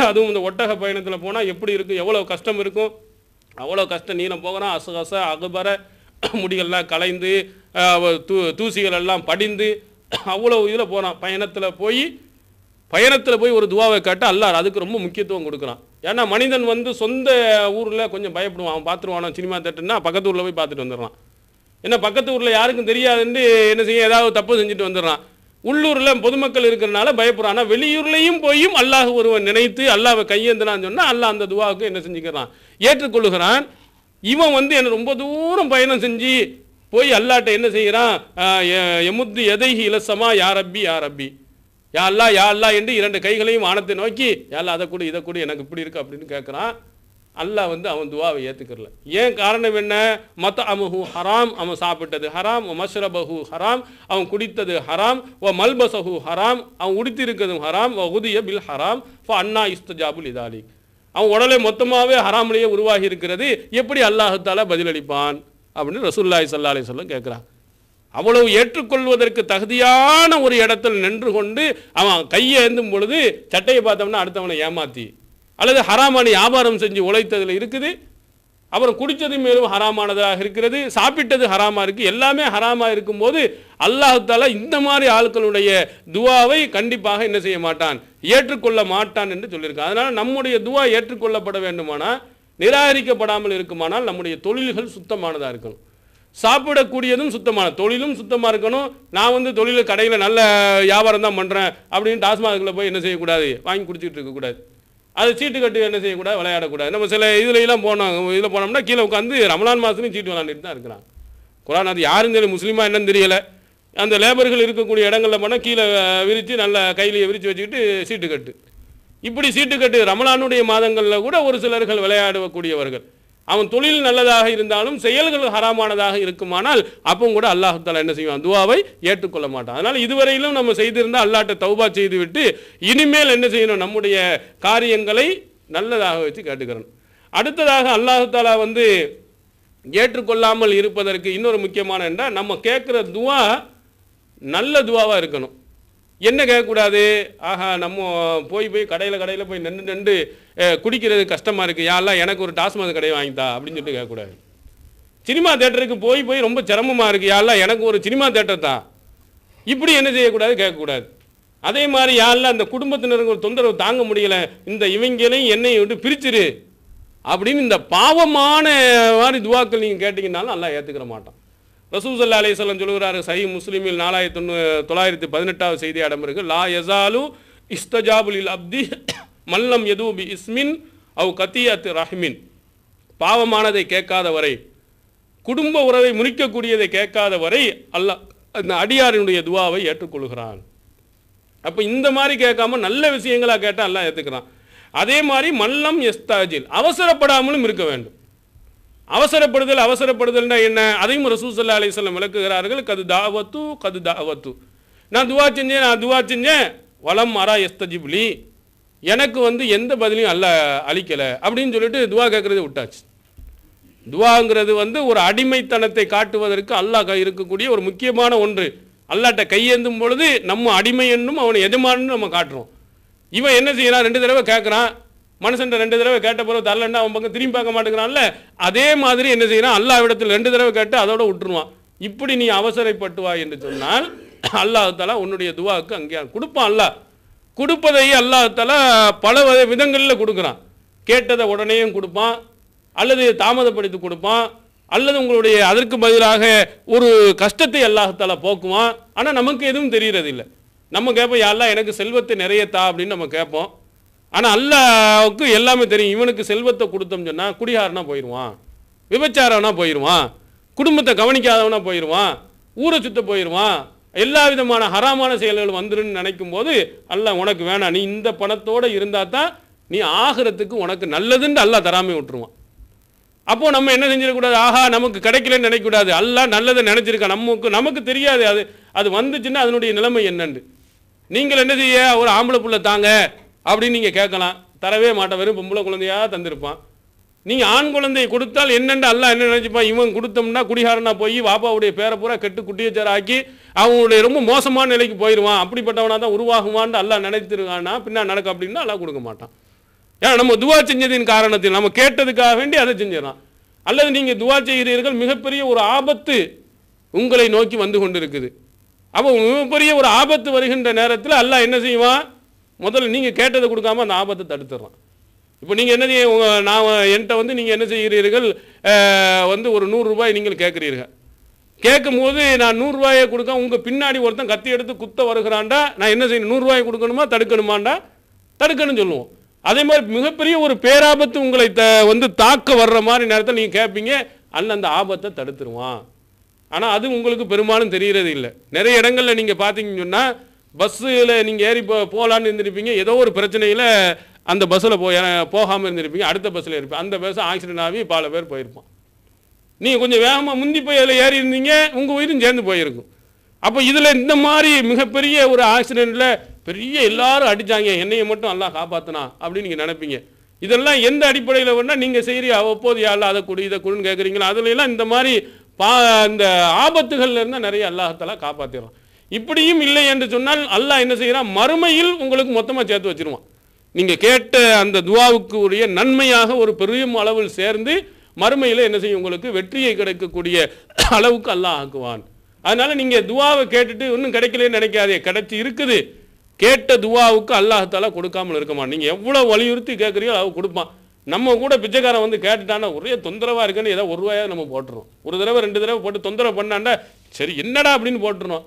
அதுவும் இந்த ஒட்டக பயணத்தில் போனால் எப்படி இருக்கும் எவ்வளோ கஷ்டம் இருக்கும் அவ்வளோ கஷ்டம் நீளம் போகிறோம் அசகச அகபர முடிகள்லாம் கலைந்து தூ தூசிகள் எல்லாம் படிந்து அவ்வளோ இதில் போகிறான் பயணத்தில் போய் பயணத்தில் போய் ஒரு துவாவை கேட்டால் அல்லார் அதுக்கு ரொம்ப முக்கியத்துவம் கொடுக்குறான் ஏன்னா மனிதன் வந்து சொந்த ஊரில் கொஞ்சம் பயப்படுவான் அவன் பார்த்துருவானோ சினிமா தேட்டர்னா பக்கத்து ஊரில் போய் பார்த்துட்டு வந்துடுறான் என்ன பக்கத்து ஊரில் யாருக்கும் தெரியாதுன்னு என்ன செய்ய ஏதாவது தப்பு செஞ்சுட்டு வந்துடுறான் உள்ளூரில் பொதுமக்கள் இருக்கிறனால பயப்படுறான் ஆனால் வெளியூர்லேயும் போயும் அல்லாஹ் ஒருவன் நினைத்து அல்லாவை கையேந்தினான்னு சொன்னால் அல்லாஹ் அந்த துவாவுக்கு என்ன செஞ்சுக்கிறான் ஏற்றுக்கொள்ளுகிறான் இவன் வந்து என்ன ரொம்ப தூரம் பயணம் செஞ்சு போய் அல்லாட்ட என்ன செய்கிறான் எமுத்து எதைகி இலசமா யாரப்பி யாரப்பி யா அல்லா யா அல்லா என்று இரண்டு கைகளையும் வானத்தை நோக்கி யா அல்லா அதை கூட இதை கூட எனக்கு இப்படி இருக்கு அப்படின்னு கேட்குறான் அல்லாஹ் வந்து அவன் துவாவை ஏற்றுக்கிறல ஏன் காரணம் என்ன மத அமுஹு ஹராம் அவன் சாப்பிட்டது ஹராம் ஓ மஷ்ரபஹு ஹராம் அவன் குடித்தது ஹராம் ஓ மல்பசஹு ஹராம் அவன் உடுத்திருக்கிறதும் ஹராம் ஓ உதிய பில் ஹராம் ஃபோ அண்ணா இஸ்தஜாபுல் இதாலி அவன் உடலை மொத்தமாகவே ஹராம்லேயே உருவாகி இருக்கிறது எப்படி அல்லாஹால பதிலளிப்பான் அப்படின்னு ரசூல்லாய் சல்லா அலி சொல்லம் கேட்குறான் அவ்வளவு ஏற்றுக்கொள்வதற்கு தகுதியான ஒரு இடத்தில் நின்று கொண்டு அவன் கையை ஏந்தும் பொழுது சட்டையை பார்த்தோம்னா அடுத்தவனை ஏமாற்றி அல்லது ஹராமான வியாபாரம் செஞ்சு உழைத்ததில் இருக்குது அப்புறம் குடித்தது மேலும் ஹராமானதாக இருக்கிறது சாப்பிட்டது ஹராமாக இருக்குது எல்லாமே ஹராமாக இருக்கும்போது அல்லாஹால இந்த மாதிரி ஆட்களுடைய துவாவை கண்டிப்பாக என்ன செய்ய மாட்டான் ஏற்றுக்கொள்ள மாட்டான் என்று சொல்லியிருக்கான் அதனால் நம்முடைய துவா ஏற்றுக்கொள்ளப்பட வேண்டுமானால் நிராகரிக்கப்படாமல் இருக்குமானால் நம்முடைய தொழில்கள் சுத்தமானதாக இருக்கணும் சாப்பிடக்கூடியதும் சுத்தமான தொழிலும் சுத்தமாக இருக்கணும் நான் வந்து தொழில் கடையில் நல்ல வியாபாரம் தான் பண்ணுறேன் அப்படின்னு டாஸ்மாகில் போய் என்ன செய்யக்கூடாது வாங்கி குடிச்சிக்கிட்டு இருக்கக்கூடாது அது சீட்டு கட்டு என்ன செய்யக்கூடாது விளையாடக்கூடாது நம்ம சில இதில் எல்லாம் போனோம் இதில் போனோம்னா கீழே உட்காந்து ரமலான் மாதத்துலையும் சீட்டு விளையாண்டுட்டு தான் இருக்கிறான் குரான் அது யாருன்னு தெரியும் முஸ்லீமாக என்னன்னு தெரியலை அந்த லேபர்கள் இருக்கக்கூடிய இடங்களில் போனால் கீழே விரித்து நல்ல கையிலேயே விரித்து வச்சுக்கிட்டு சீட்டு கட்டு இப்படி சீட்டுக்கட்டு ரமலானுடைய மாதங்களில் கூட ஒரு சிலர்கள் விளையாடக்கூடியவர்கள் அவன் தொழில் நல்லதாக இருந்தாலும் செயல்கள் ஹராமானதாக இருக்குமானால் அப்பவும் கூட அல்லாஹால என்ன செய்வான் துவாவை ஏற்றுக்கொள்ள மாட்டான் அதனால் இதுவரையிலும் நம்ம செய்திருந்தால் அல்லாட்ட தௌபா செய்துவிட்டு இனிமேல் என்ன செய்யணும் நம்முடைய காரியங்களை நல்லதாக வச்சு கேட்டுக்கிறோம் அடுத்ததாக அல்லாஹு தாலா வந்து ஏற்றுக்கொள்ளாமல் இருப்பதற்கு இன்னொரு முக்கியமான என்ன நம்ம கேட்குற துவா நல்ல துவாவாக இருக்கணும் என்ன கேட்கக்கூடாது ஆஹா நம்ம போய் போய் கடையில் கடையில் போய் நின்று நின்று குடிக்கிறது கஷ்டமாக இருக்குது யாரெல்லாம் எனக்கு ஒரு டாஸ்மாக கடையை வாங்கித்தா அப்படின்னு சொல்லிட்டு கேட்கக்கூடாது சினிமா தேட்டருக்கு போய் போய் ரொம்ப சிரமமாக இருக்குது யாரெல்லாம் எனக்கு ஒரு சினிமா தேட்டர் தான் இப்படி என்ன செய்யக்கூடாது கேட்கக்கூடாது அதே மாதிரி யாரெல்லாம் அந்த குடும்பத்தினருக்கு ஒரு தொந்தரவு தாங்க முடியலை இந்த இவங்களையும் என்னையும் விட்டு பிரிச்சிரு அப்படின்னு இந்த பாவமான மாதிரி துவாக்கள் நீங்கள் கேட்டிங்கனாலும் நல்லா ஏற்றுக்கிற மாட்டோம் ரசூசல்லா அலி சொல்கிறார் சஹி முஸ்லீமில் நாலாயிரத்தி தொண்ணூ தொள்ளாயிரத்தி பதினெட்டாவது செய்தி இடமிருக்கு லா யசாலு இஸ்தஜாபுலில் அப்தி மல்லம் பி இஸ்மின் அவ் கத்தியத் ரஹ்மின் பாவமானதை கேட்காத வரை குடும்ப உறவை முறிக்கக்கூடியதை கேட்காத வரை அல்ல அந்த அடியாரினுடைய துவாவை ஏற்றுக்கொள்கிறான் அப்போ இந்த மாதிரி கேட்காம நல்ல விஷயங்களாக கேட்டால் எல்லாம் ஏற்றுக்கிறான் அதே மாதிரி மல்லம் எஸ்தாஜில் அவசரப்படாமலும் இருக்க வேண்டும் அவசரப்படுதல் அவசரப்படுதல்னா என்ன அதையும் ரசூசல்லா அலிஸ்லாம் விளக்குகிறார்கள் கது தாவத்து கது தாவத்து நான் துவா செஞ்சேன் நான் துவா செஞ்சேன் வளம் மரா எஸ்தஜிபுலி எனக்கு வந்து எந்த பதிலையும் அல்ல அழிக்கலை அப்படின்னு சொல்லிட்டு துவா கேட்குறது விட்டாச்சு துவாங்கிறது வந்து ஒரு அடிமைத்தனத்தை காட்டுவதற்கு அல்லாஹ் இருக்கக்கூடிய ஒரு முக்கியமான ஒன்று அல்லாட்ட கையேந்தும் பொழுது நம்ம அடிமை என்னும் அவனை எஜமானன்னு நம்ம காட்டுறோம் இவன் என்ன செய்யறான் ரெண்டு தடவை கேட்குறான் மனுஷன் ரெண்டு தடவை கேட்ட பிறகு தரலன்னா அவன் பக்கம் திரும்பி பார்க்க மாட்டேங்கிறான்ல அதே மாதிரி என்ன செய்யறான் இடத்தில் ரெண்டு தடவை கேட்டு அதோட விட்டுருவான் இப்படி நீ அவசரப்பட்டுவா என்று சொன்னால் அல்லாஹாலா உன்னுடைய துவாவுக்கு அங்கே கொடுப்பான் அல்ல கொடுப்பதை அல்லாஹாலா பல விதங்களில் கொடுக்குறான் கேட்டதை உடனேயும் கொடுப்பான் அல்லது தாமதப்படுத்தி கொடுப்பான் அல்லது உங்களுடைய அதற்கு பதிலாக ஒரு கஷ்டத்தை அல்லாஹால போக்குவான் ஆனால் நமக்கு எதுவும் இல்லை நம்ம கேட்போம் யாரெல்லாம் எனக்கு செல்வத்தை நிறையத்தா அப்படின்னு நம்ம கேட்போம் ஆனால் அல்லாவுக்கு எல்லாமே தெரியும் இவனுக்கு செல்வத்தை கொடுத்தோம்னு சொன்னால் குடிகாரனா போயிடுவான் விபச்சாரம்னா போயிடுவான் குடும்பத்தை கவனிக்காதவனா போயிடுவான் ஊரை சுத்த போயிடுவான் எல்லா விதமான ஹராமான செயல்கள் வந்துருன்னு நினைக்கும் போது அல்ல உனக்கு வேணாம் நீ இந்த பணத்தோடு இருந்தால் தான் நீ ஆகிறதுக்கு உனக்கு நல்லதுன்னு அல்லா தராமல் விட்டுருவான் அப்போது நம்ம என்ன செஞ்சிடக்கூடாது ஆஹா நமக்கு கிடைக்கலன்னு நினைக்கக்கூடாது அல்ல நல்லதை நினச்சிருக்கான் நமக்கு நமக்கு தெரியாது அது அது வந்துச்சுன்னா அதனுடைய நிலைமை என்னன்னு நீங்கள் என்ன செய்ய ஒரு ஆம்பளை புள்ள தாங்க அப்படின்னு நீங்கள் கேட்கலாம் தரவே மாட்டேன் வெறும் பொம்பளை குழந்தையாக தந்திருப்பான் நீங்கள் ஆண் குழந்தையை கொடுத்தால் என்னென்ன அல்ல என்ன நினச்சிப்பான் இவன் கொடுத்தோம்னா குடிகாரனாக போய் வாப்பாவுடைய பேரை பூரா கெட்டு சேராக்கி அவனுடைய ரொம்ப மோசமான நிலைக்கு போயிடுவான் அப்படிப்பட்டவனாக தான் உருவாகுவான்னு அல்லா நினைத்திருக்கானா பின்னா நடக்க அப்படின்னா அல்லா கொடுக்க மாட்டான் ஏன்னா நம்ம துவா செஞ்சதின் காரணத்தில் நம்ம கேட்டதுக்காக வேண்டி அதை செஞ்சிடலாம் அல்லது நீங்கள் துவா செய்கிறீர்கள் மிகப்பெரிய ஒரு ஆபத்து உங்களை நோக்கி வந்து கொண்டு இருக்குது அப்போ மிகப்பெரிய ஒரு ஆபத்து வருகின்ற நேரத்தில் அல்லா என்ன செய்வான் முதல்ல நீங்கள் கேட்டதை கொடுக்காம அந்த ஆபத்தை தடுத்துடுறான் இப்போ நீங்கள் என்ன உங்கள் நான் என்கிட்ட வந்து நீங்கள் என்ன செய்கிறீர்கள் வந்து ஒரு நூறுரூபாய் நீங்கள் கேட்குறீர்கள் கேட்கும்போது நான் நூறுரூவாயை கொடுக்க உங்கள் பின்னாடி ஒருத்தன் கத்தி எடுத்து குத்த வருகிறான்டா நான் என்ன செய்யணும் நூறுரூவாயை கொடுக்கணுமா தடுக்கணுமாண்டா தடுக்கணும்னு சொல்லுவோம் அதே மாதிரி மிகப்பெரிய ஒரு பேராபத்து உங்களை த வந்து தாக்க வர்ற மாதிரி நேரத்தில் நீங்கள் கேட்பீங்க அல்ல அந்த ஆபத்தை தடுத்துருவான் ஆனால் அது உங்களுக்கு பெரும்பாலும் தெரிகிறது இல்லை நிறைய இடங்களில் நீங்கள் பார்த்தீங்கன்னு சொன்னால் பஸ்ஸில் நீங்கள் ஏறி போ போகலான்னு இருந்திருப்பீங்க ஏதோ ஒரு பிரச்சனையில் அந்த பஸ்ஸில் போய் போகாமல் இருந்திருப்பீங்க அடுத்த பஸ்ஸில் இருப்பேன் அந்த பஸ் ஆக்சிடென்ட் ஆகி பல பேர் போயிருப்பான் நீங்கள் கொஞ்சம் வேகமாக முந்தி போய் அதில் ஏறி இருந்தீங்க உங்கள் உயிரும் சேர்ந்து போயிருக்கும் அப்போ இதில் இந்த மாதிரி மிகப்பெரிய ஒரு ஆக்சிடெண்ட்டில் பெரிய எல்லாரும் அடித்தாங்க என்னையை மட்டும் எல்லாம் காப்பாற்றினா அப்படின்னு நீங்கள் நினைப்பீங்க இதெல்லாம் எந்த அடிப்படையில் வேணால் நீங்கள் செய்கிறியா அவ்வப்போது யாரில் அதை கொடு இதை கொடுன்னு கேட்குறீங்களா அதுலலாம் இந்த மாதிரி பா இந்த ஆபத்துகள்லேருந்து நிறைய அல்லாஹத்தெல்லாம் காப்பாற்றிடலாம் இப்படியும் இல்லை என்று சொன்னால் அல்லாஹ் என்ன செய்கிறான் மறுமையில் உங்களுக்கு மொத்தமாக சேர்த்து வச்சிருவான் நீங்கள் கேட்ட அந்த துவாவுக்கு உரிய நன்மையாக ஒரு பெரும் அளவில் சேர்ந்து மறுமையில் என்ன செய்யும் உங்களுக்கு வெற்றியை கிடைக்கக்கூடிய அளவுக்கு அல்லாஹ் ஆக்குவான் அதனால் நீங்கள் துவாவை கேட்டுட்டு இன்னும் கிடைக்கலன்னு நினைக்காதே கிடைச்சி இருக்குது கேட்ட துவாவுக்கு அல்லாஹால கொடுக்காமல் இருக்கமா நீங்கள் எவ்வளோ வலியுறுத்தி கேட்குறீங்களோ அவள் கொடுப்பான் நம்ம கூட பிச்சைக்காரன் வந்து கேட்டுட்டானா ஒரே தொந்தரவாக இருக்குன்னு ஏதோ ஒரு ரூபாயாக நம்ம போட்டுருவோம் ஒரு தடவை ரெண்டு தடவை போட்டு தொந்தரவு பண்ணாண்டா சரி என்னடா அப்படின்னு போட்டுருணும்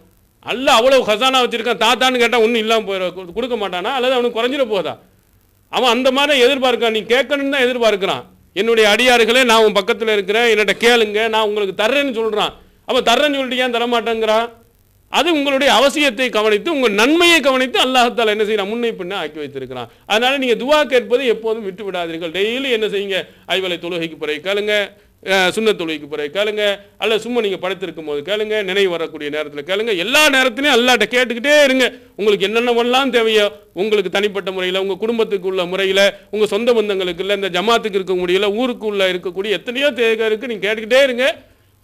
அல்ல அவ்வளோ ஹசானா வச்சுருக்கான் தாத்தான்னு கேட்டால் ஒன்றும் இல்லாமல் போயிட கொடுக்க மாட்டானா அல்லது அவனுக்கு குறைஞ்சிட போதா அவன் அந்த மாதிரி எதிர்பார்க்கான் நீ கேட்கணுன்னு தான் எதிர்பார்க்குறான் என்னுடைய அடியார்களே நான் உன் பக்கத்தில் இருக்கிறேன் என்னட்ட கேளுங்க நான் உங்களுக்கு தர்றேன்னு சொல்கிறான் அப்போ தர்றேன்னு சொல்லிட்டு ஏன் தரமாட்டேங்கிறான் அது உங்களுடைய அவசியத்தை கவனித்து உங்கள் நன்மையை கவனித்து அல்லாஹத்தால் என்ன செய்யலாம் முன்னே பின்ன ஆக்கி வைத்திருக்கிறான் அதனால் நீங்கள் துவா கேட்பது எப்போதும் விட்டு விடாதீர்கள் டெய்லி என்ன செய்யுங்க ஐவலை தொழுகைக்கு பிறகு கேளுங்க சுண்ண தொழுகைக்கு பிறகு கேளுங்க அல்ல சும்மா நீங்கள் படைத்திருக்கும் போது கேளுங்க நினைவு வரக்கூடிய நேரத்தில் கேளுங்க எல்லா நேரத்துலையும் அல்லாட்ட கேட்டுக்கிட்டே இருங்க உங்களுக்கு என்னென்னவெல்லாம் தேவையோ உங்களுக்கு தனிப்பட்ட முறையில் உங்கள் குடும்பத்துக்கு உள்ள முறையில் உங்கள் சொந்த பந்தங்களுக்கு இல்லை இந்த ஜமாத்துக்கு இருக்க முடியல ஊருக்கு உள்ள இருக்கக்கூடிய எத்தனையோ தேவை இருக்குது நீங்கள் கேட்டுக்கிட்டே இருங்க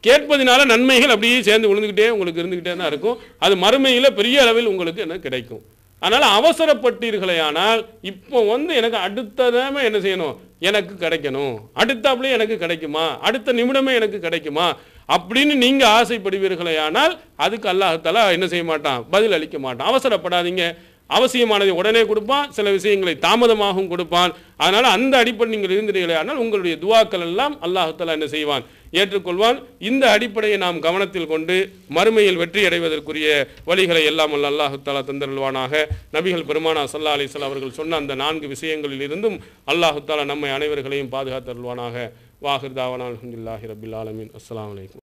கேட்பதினால நன்மைகள் அப்படியே சேர்ந்து விழுந்துக்கிட்டே உங்களுக்கு இருந்துக்கிட்டே தான் இருக்கும் அது மறுமையில் பெரிய அளவில் உங்களுக்கு என்ன கிடைக்கும் அதனால் அவசரப்பட்டீர்களே ஆனால் இப்போ வந்து எனக்கு அடுத்ததாக என்ன செய்யணும் எனக்கு கிடைக்கணும் அடுத்தாப்புலேயே எனக்கு கிடைக்குமா அடுத்த நிமிடமே எனக்கு கிடைக்குமா அப்படின்னு நீங்கள் ஆசைப்படுவீர்களே ஆனால் அதுக்கு அல்லாஹத்தால் என்ன செய்ய மாட்டான் பதில் அளிக்க மாட்டான் அவசரப்படாதீங்க அவசியமானதை உடனே கொடுப்பான் சில விஷயங்களை தாமதமாகவும் கொடுப்பான் அதனால் அந்த அடிப்படை நீங்கள் இருந்தீர்களே ஆனால் உங்களுடைய துவாக்கள் எல்லாம் அல்லாஹத்தால் என்ன செய்வான் ஏற்றுக்கொள்வான் இந்த அடிப்படையை நாம் கவனத்தில் கொண்டு மறுமையில் வெற்றி அடைவதற்குரிய வழிகளை எல்லாம் அல்ல அல்லாஹு தாலா தந்தருள்வானாக நபிகள் பெருமானா சல்லா அலிஸ்லாம் அவர்கள் சொன்ன அந்த நான்கு விஷயங்களில் இருந்தும் அல்லாஹு தாலா நம்மை அனைவர்களையும் பாதுகாத்தருள்வானாக வாகிர் தாவானா அலமதுல்லாஹி ரபில் ஆலமின் அஸ்லாம் வலைக்கம்